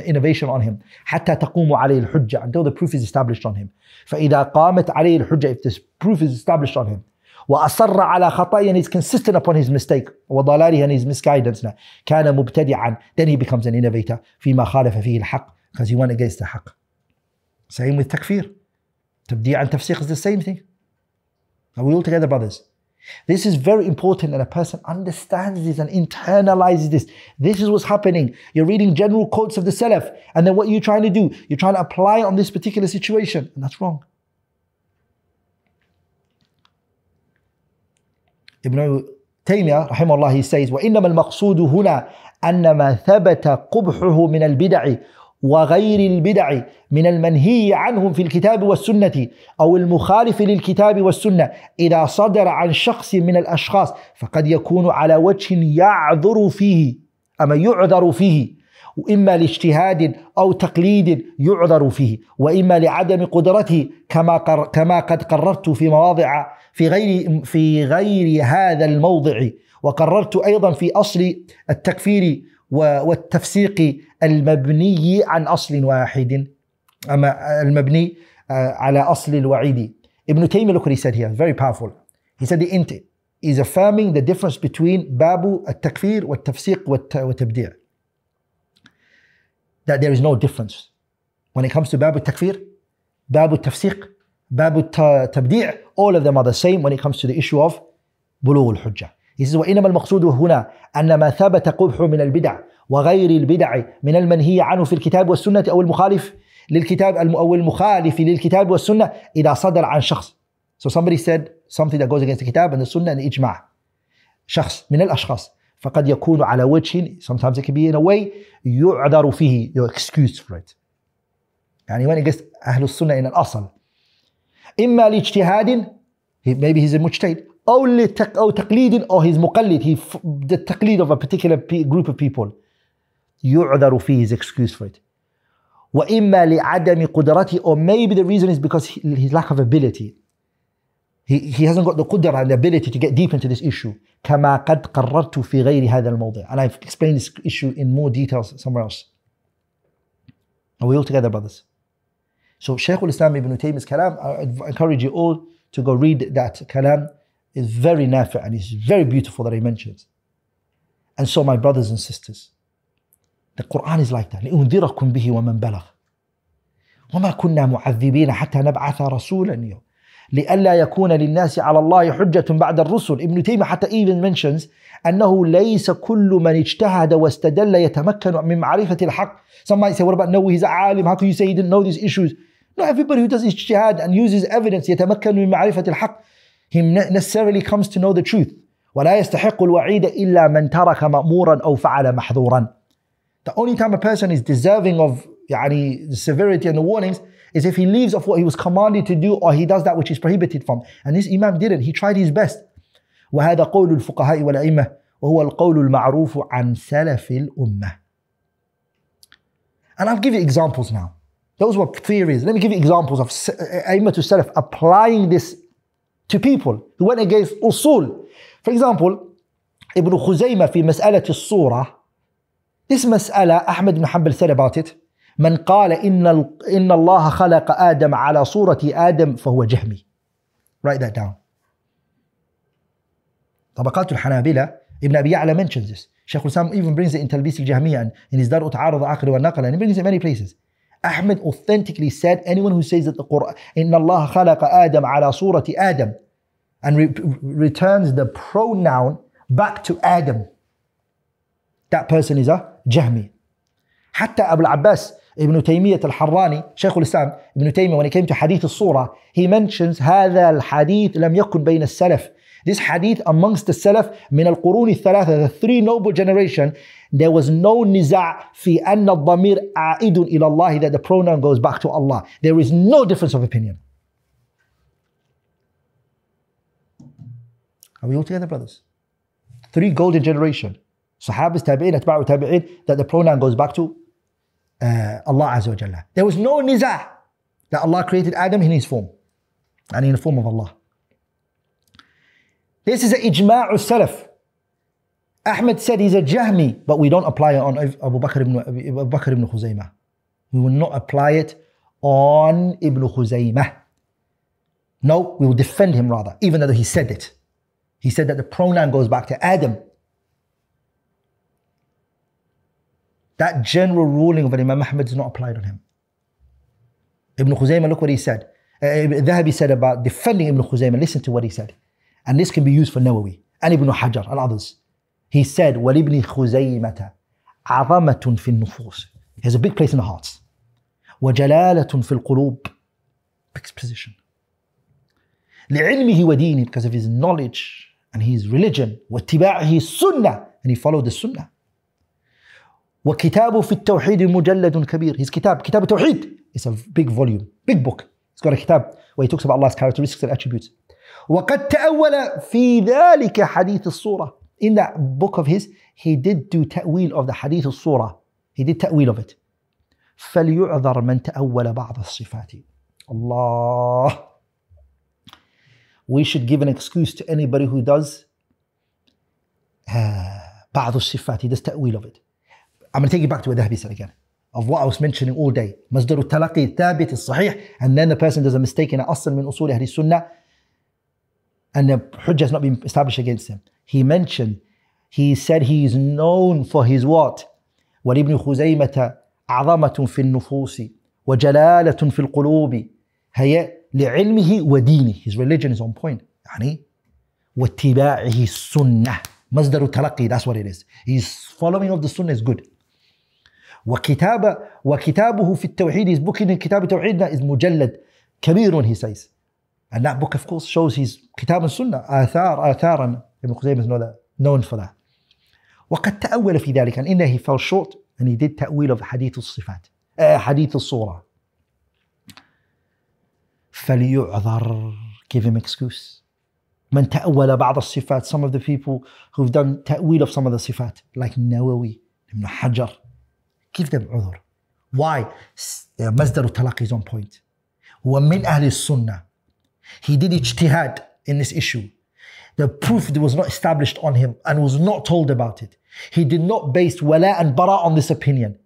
innovation on him. حتى تقوم عليه الحجة until the proof is established on him. فإذا قامت عليه الحجة if this proof is established on him. وأصر على خطأه and he's consistent upon his mistake وضلاله and his misguidance كان مبتدعا then he becomes an innovator فيما خالف فيه الحق because he went against the حق same with تكفير تبديع and تفسيق is the same thing are we all together brothers this is very important that a person understands this and internalizes this. This is what's happening. You're reading general quotes of the Salaf, and then what are you trying to do? You're trying to apply on this particular situation, and that's wrong. Ibn Taymiyyah, rahimahullah, he says, وَإِنَّمَا الْمَقْصُودُ هُنَا أَنَّ ثَبَتَ قُبْحُهُ مِنَ الْبِدَعِ وغير البدع من المنهي عنهم في الكتاب والسنة أو المخالف للكتاب والسنة إذا صدر عن شخص من الأشخاص فقد يكون على وجه يعذر فيه أما يعذر فيه وإما لاجتهاد أو تقليد يعذر فيه وإما لعدم قدرته كما قر كما قد قررت في مواضع في غير في غير هذا الموضع وقررت أيضا في أصل التكفير والتفسيق المبني عن أصل واحد أما المبني على أصل الوعيد Ibn Taymiyyah look what he said here very powerful he said the int is affirming the difference between باب التكفير والتفسيق والتبديع that there is no difference when it comes to باب التكفير باب التفسيق باب التبديع all of them are the same when it comes to the issue of بلوغ الحجه says, وإنما المقصود هنا أن ما ثبت قبح من البدع وغير البدع من المنهي عنه في الكتاب والسنة أو المخالف للكتاب أو المخالف للكتاب والسنة إذا صدر عن شخص. So somebody said something that goes against the kitab and the sunnah and ijma. شخص من الأشخاص فقد يكون على وجه sometimes it can be in a way يعذر فيه your excuse for it. يعني when it gets أهل السنة إلى الأصل. إما لاجتهاد maybe he's a مجتهد only taq أو تقليد or his مقلد he the تقليد of a particular group of people يعذر فيه is excused for it وإما لعدم قدرته or maybe the reason is because his lack of ability he, he hasn't got the قدرة and the ability to get deep into this issue كما قد قررت في غير هذا الموضع and I've explained this issue in more details somewhere else are we all together brothers so Shaykh al-Islam ibn Taymiyyah's kalam I encourage you all to go read that kalam is very nafi' and it's very beautiful that he mentions. And so, my brothers and sisters, the Quran is like that. لِأُنذِرَكُمْ بِهِ وَمَنْ بَلَغَ وَمَا كُنَّا مُعَذِّبِينَ حَتَّى نَبْعَثَ رَسُولًا يوم. لئلا يكون للناس على الله حجة بعد الرسل ابن تيمية حتى even mentions أنه ليس كل من اجتهد واستدل يتمكن من معرفة الحق some might say what about no he's a alim how can you say he didn't know these issues no everybody who does ijtihad and uses evidence يتمكن من معرفة الحق he necessarily comes to know the truth. وَلَا يَسْتَحِقُّ إِلَّا مَنْ تَرَكَ أَوْ فَعَلَ مَحْظُورًا The only time a person is deserving of يعني, the severity and the warnings is if he leaves off what he was commanded to do or he does that which is prohibited from. And this Imam didn't. He tried his best. وهذا قول الفقهاء والأئمة وهو القول المعروف عن سلف الأمة. And I'll give you examples now. Those were theories. Let me give you examples of Aimatu Salaf applying this to people who went against usul. For example, Ibn Khuzaymah في مسألة الصورة This مسألة أحمد بن حنبل said about it من قال إن, إن الله خلق آدم على صورة آدم فهو جهمي Write that down طبقات الحنابلة Ibn Abi Ya'la mentions this Shaykh Hussam even brings it in Talbis al-Jahmiyyah in his Dar'ut Arad al-Aql wa Naql and he brings it many places Ahmed authentically said, anyone who says that the Quran, إِنَّ اللَّهَ خَلَقَ آدَمَ عَلَى صُورَةِ Adam, and re- returns the pronoun back to Adam, that person is a Jahmi. Hatta Abu abbas Ibn Taymiyyah al-Harrani, Shaykh al-Islam Ibn Taymiyyah, when he came to Hadith al-Surah, he mentions هذا الحديث لم يكن بين السلف this hadith amongst the Salaf min al Qurun thalatha, the three noble generation, there was no niza' fi anna dhamir a'idun ila Allah, that the pronoun goes back to Allah. There is no difference of opinion. Are we all together, brothers? Three golden generation. Sahabas, tabi'in, atba'u tabi'in, that the pronoun goes back to uh, Allah Azza wa Jalla. There was no niza' that Allah created Adam in his form and in the form of Allah. This is an ijma'u salaf. Ahmed said he's a Jahmi, but we don't apply it on Abu Bakr ibn, Abu Bakr ibn Khuzaymah. We will not apply it on Ibn Khuzaymah. No, we will defend him rather, even though he said it. He said that the pronoun goes back to Adam. That general ruling of Imam Ahmed is not applied on him. Ibn Khuzaymah, look what he said. Uh, Dhahabi said about defending Ibn Khuzaymah. Listen to what he said. And this can be used for Nawawi and Ibn Hajar and others. He said, وَلِبْنِ خُزَيْمَةَ عَظَمَةٌ فِي النُّفُوسِ He has a big place in the hearts. وَجَلَالَةٌ فِي الْقُلُوبِ Big position. لِعِلْمِهِ وَدِينِهِ Because of his knowledge and his religion. وَاتِّبَاعِهِ السُّنَّةِ And he followed the sunnah. وكتابه في التوحيد مجلد كبير his kitab كتاب التوحيد is a big volume big book it has got a kitab where he talks about Allah's characteristics and attributes وقد تأول في ذلك حديث الصورة in that book of his he did do تأويل of the حديث الصورة he did تأويل of it فليعذر من تأول بعض الصفات الله we should give an excuse to anybody who does uh, بعض الصفات he does تأويل of it I'm going to take you back to Dahabi said again of what I was mentioning all day مصدر التلقي الثابت الصحيح and then the person does a mistake in أصل من أصول أهل السنة and the hujjah has not been established against him. He mentioned, he said he is known for his what? وَلِبْنِ خُزَيْمَةَ عَظَمَةٌ فِي النُّفُوسِ وَجَلَالَةٌ فِي الْقُلُوبِ هيا لعلمه ودينه his religion is on point يعني واتباعه السنة مصدر التلقي that's what it is his following of the sunnah is good وكتاب وكتابه في التوحيد his book in كتاب توحيدنا is مجلد كبير he says And that book, of course, shows his كتاب السنة آثار آثارا ابن خزيمة is known for that. وقد تأول في ذلك and there he fell short and he did تأويل of حديث الصفات آه حديث الصورة فليعذر give him excuse من تأول بعض الصفات some of the people who've done تأويل of some of the صفات like Nawawi ابن حجر give them عذر why مصدر التلاقي is on point ومن أهل السنة He did ijtihad in this issue. The proof was not established on him and was not told about it. He did not base wala and bara on this opinion.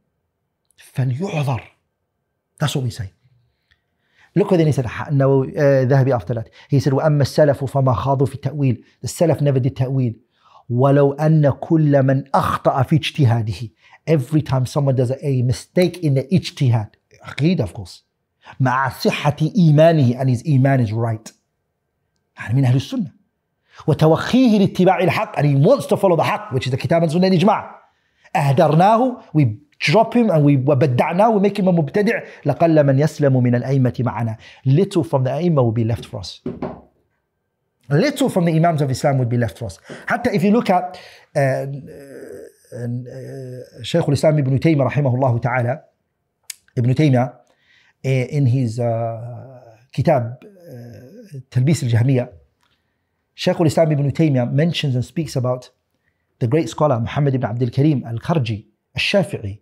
That's what we say. Look what then he said, Nawawi, uh, Dhahabi after that. He said, وَأَمَّا السَّلَفُ فَمَا خَاضُوا فِي تَأْوِيلِ The Salaf never did ta'wil. وَلَوْ أَنَّ كُلَّ مَنْ أَخْطَأَ فِي اجْتِهَادِهِ Every time someone does a, a mistake in the ijtihad, aqeed of course, مع صحة إيمانه and his iman is right يعني من أهل السنة وتوخيه لاتباع الحق and he wants to follow the حق which is the كتاب and الإجماع أهدرناه we drop him and we وبدعناه we make him a مبتدع لقل من يسلم من الأئمة معنا little from the أئمة will be left for us little from the Imams of Islam would be left for us حتى if you look at uh, uh, uh, شيخ الإسلام ابن تيمية رحمه الله تعالى ابن تيمية in his Kitab Talbis al Jahmiyyah, Shaykh al Islam ibn Taymiyyah mentions and speaks about the great scholar Muhammad ibn Abdul Karim al Kharji, al Shafi'i.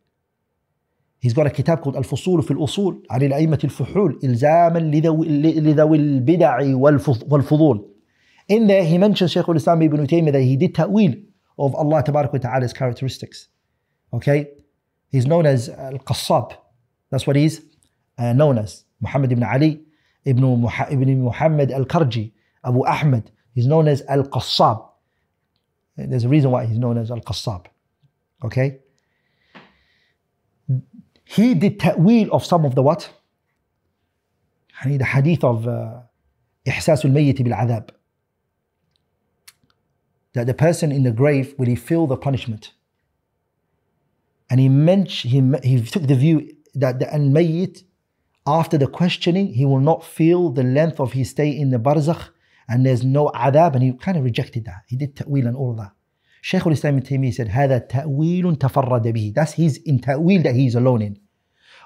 He's got a kitab called Al Fusul fil Usul, عن الأئمة الفحول إلزاما لذوي البدع fudul In there, he mentions Shaykh al Islam ibn Taymiyyah that he did ta'wil of Allah Ta'ala's characteristics. Okay? He's known as Al Qassab. That's what he is. Uh, known as Muhammad ibn Ali ibn, Muha, ibn Muhammad al Karji, Abu Ahmed. He's known as al Qassab. There's a reason why he's known as al Qassab. Okay? He did ta'wil of some of the what? the hadith of uh, Ihsas al Mayyit bil Adab. That the person in the grave, will he feel the punishment? And he mentioned, he, he took the view that the al Mayyit after the questioning, he will not feel the length of his stay in the barzakh and there's no adab, and he kind of rejected that. He did ta'wil and all of that. Shaykh al-Islam ibn he said, هذا تأويل تفرد به. That's his in ta'wil that he's alone in.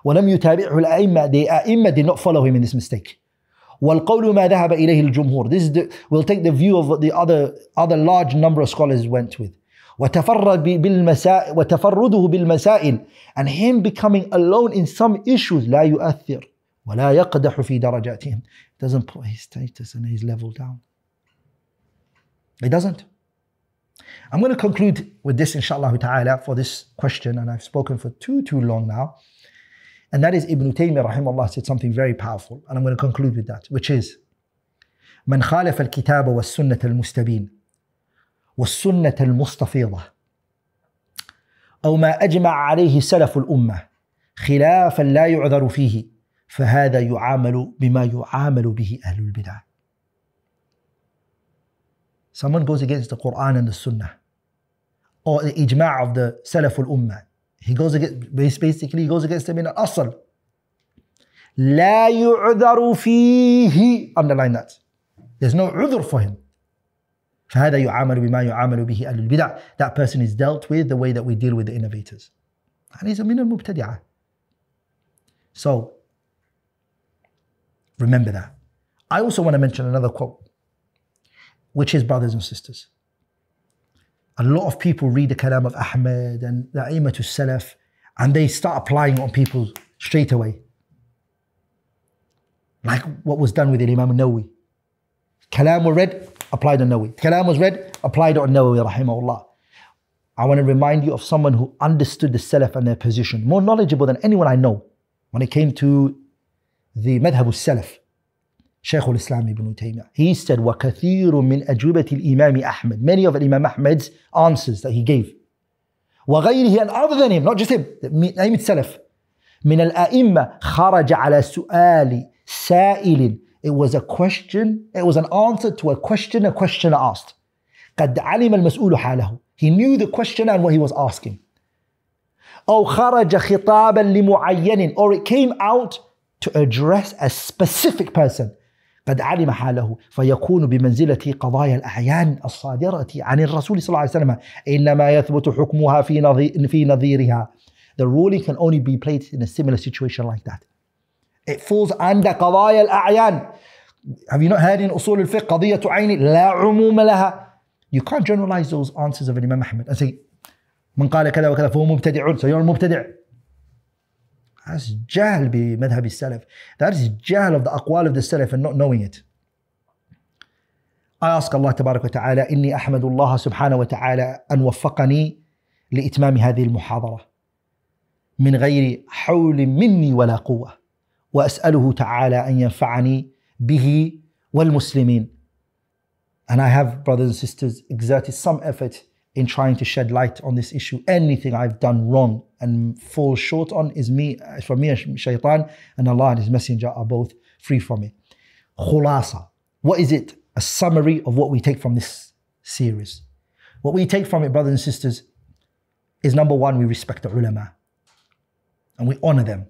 ولم يتابعه الأئمة. The أئمة did not follow him in this mistake. والقول ما ذهب إليه الجمهور. This is the, we'll take the view of what the other, other large number of scholars went with. وتفرد بالمسائل وتفرده بالمسائل and him becoming alone in some issues لا يؤثر ولا يقدح في درجاتهم doesn't put his status and his level down it doesn't I'm going to conclude with this inshallah ta'ala for this question and I've spoken for too too long now and that is Ibn Taymiyyah rahimahullah said something very powerful and I'm going to conclude with that which is من خالف الكتاب والسنة المستبين والسنة المستفيضة أو ما أجمع عليه سلف الأمة خلافا لا يعذر فيه فهذا يعامل بما يعامل به أهل البدع Someone goes against the Quran and the Sunnah or the اجماع of the سلف الامه he goes against, basically he goes against them in الأصل لا يعذر فيه underline that there's no عذر for him that person is dealt with the way that we deal with the innovators and he's من المبتدعة so remember that I also want to mention another quote which is brothers and sisters a lot of people read the kalam of Ahmed and the Aimatu Salaf and they start applying on people straight away like what was done with Imam Nawawi kalam were read applied on Nawawi. The kalam was read, applied on Nawawi, rahimahullah. I want to remind you of someone who understood the Salaf and their position, more knowledgeable than anyone I know when it came to the Madhab al-Salaf, Shaykh al-Islam ibn Taymiyyah. He said, وَكَثِيرٌ مِنْ أَجْوِبَةِ الْإِمَامِ أَحْمَد Many of Imam Ahmed's answers that he gave. وَغَيْرِهِ And other than him, not just him, Naim al-Salaf. من الأئمة خرج على سؤال سائل it was a question, it was an answer to a question a questioner asked. قد علم المسؤول حاله. He knew the question and what he was asking. أو خرج خطابا لمعين or it came out to address a specific person. قد علم حاله فيكون بمنزلة قضايا الأعيان الصادرة عن الرسول صلى الله عليه وسلم إنما يثبت حكمها في نظيرها. The ruling can only be placed in a similar situation like that. It falls under قضايا الأعيان. Have you not heard in أصول الفقه قضية عين لا عموم لها. You can't generalize those answers of Imam Ahmed and say من قال كذا وكذا فهو مبتدع. So you're a مبتدع. That's جهل بمذهب السلف. That is جهل of the أقوال of the السلف and not knowing it. I ask Allah تبارك وتعالى إني أحمد الله سبحانه وتعالى أن وفقني لإتمام هذه المحاضرة من غير حول مني ولا قوة واساله تعالى ان ينفعني به والمسلمين. And I have, brothers and sisters, exerted some effort in trying to shed light on this issue. Anything I've done wrong and fall short on is me, for me and shaitan, and Allah and His Messenger are both free from it. Khulasa. What is it? A summary of what we take from this series. What we take from it, brothers and sisters, is number one, we respect the ulama and we honor them.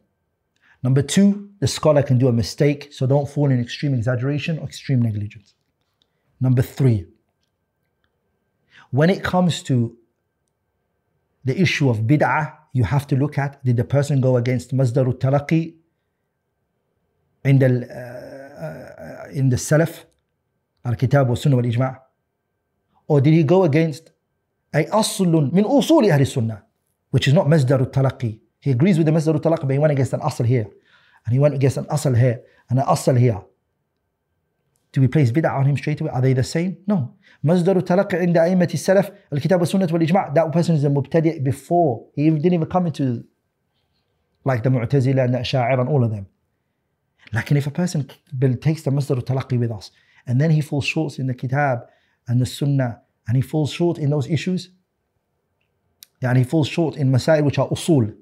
Number two, the scholar can do a mistake, so don't fall in extreme exaggeration or extreme negligence. Number three, when it comes to the issue of bid'ah, you have to look at did the person go against masdar al-talaqi in the, uh, uh, in the salaf, al-kitab sunnah al ijma or did he go against a aslun min usuli al sunnah, which is not masdar al-talaqi, he agrees with the message of talaq, but he went against an asl here. And he went against an asl here, and an asl here. Do we place bid'ah on him straight away? Are they the same? No. Masdaru talaq in the aimat salaf, al kitab sunnat wal ijma' That person is a mubtadi' before. He didn't even come into like the mu'tazila and the sha'ir and all of them. Like, if a person takes the masdar talaq with us, and then he falls short in the kitab and the sunnah, and he falls short in those issues, and he falls short in masail which are usul,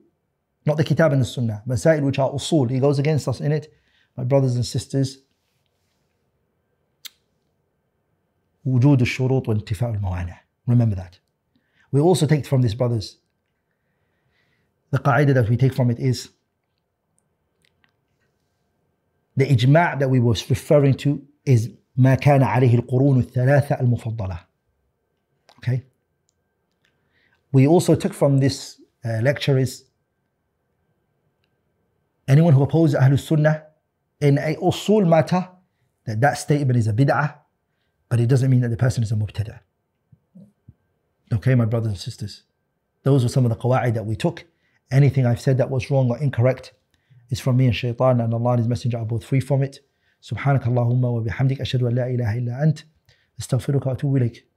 not the Kitab and the Sunnah. Masail which are usul. He goes against us in it. My brothers and sisters, وجود الشروط وانتفاء الموانع. Remember that. We also take from this, brothers. The qaida that we take from it is the ijma' that we was referring to is ما كان عليه القرون الثلاثة المفضلة. Okay. We also took from this uh, lecture is anyone who opposes Ahlul Sunnah in a usul matter, that that statement is a bid'ah, but it doesn't mean that the person is a mubtada. Okay, my brothers and sisters, those were some of the qawa'id that we took. Anything I've said that was wrong or incorrect is from me and shaitan, and Allah and His Messenger are both free from it. سبحانك اللهم وبحمدك أشهد أن لا إله إلا أنت أستغفرك وأتوب إليك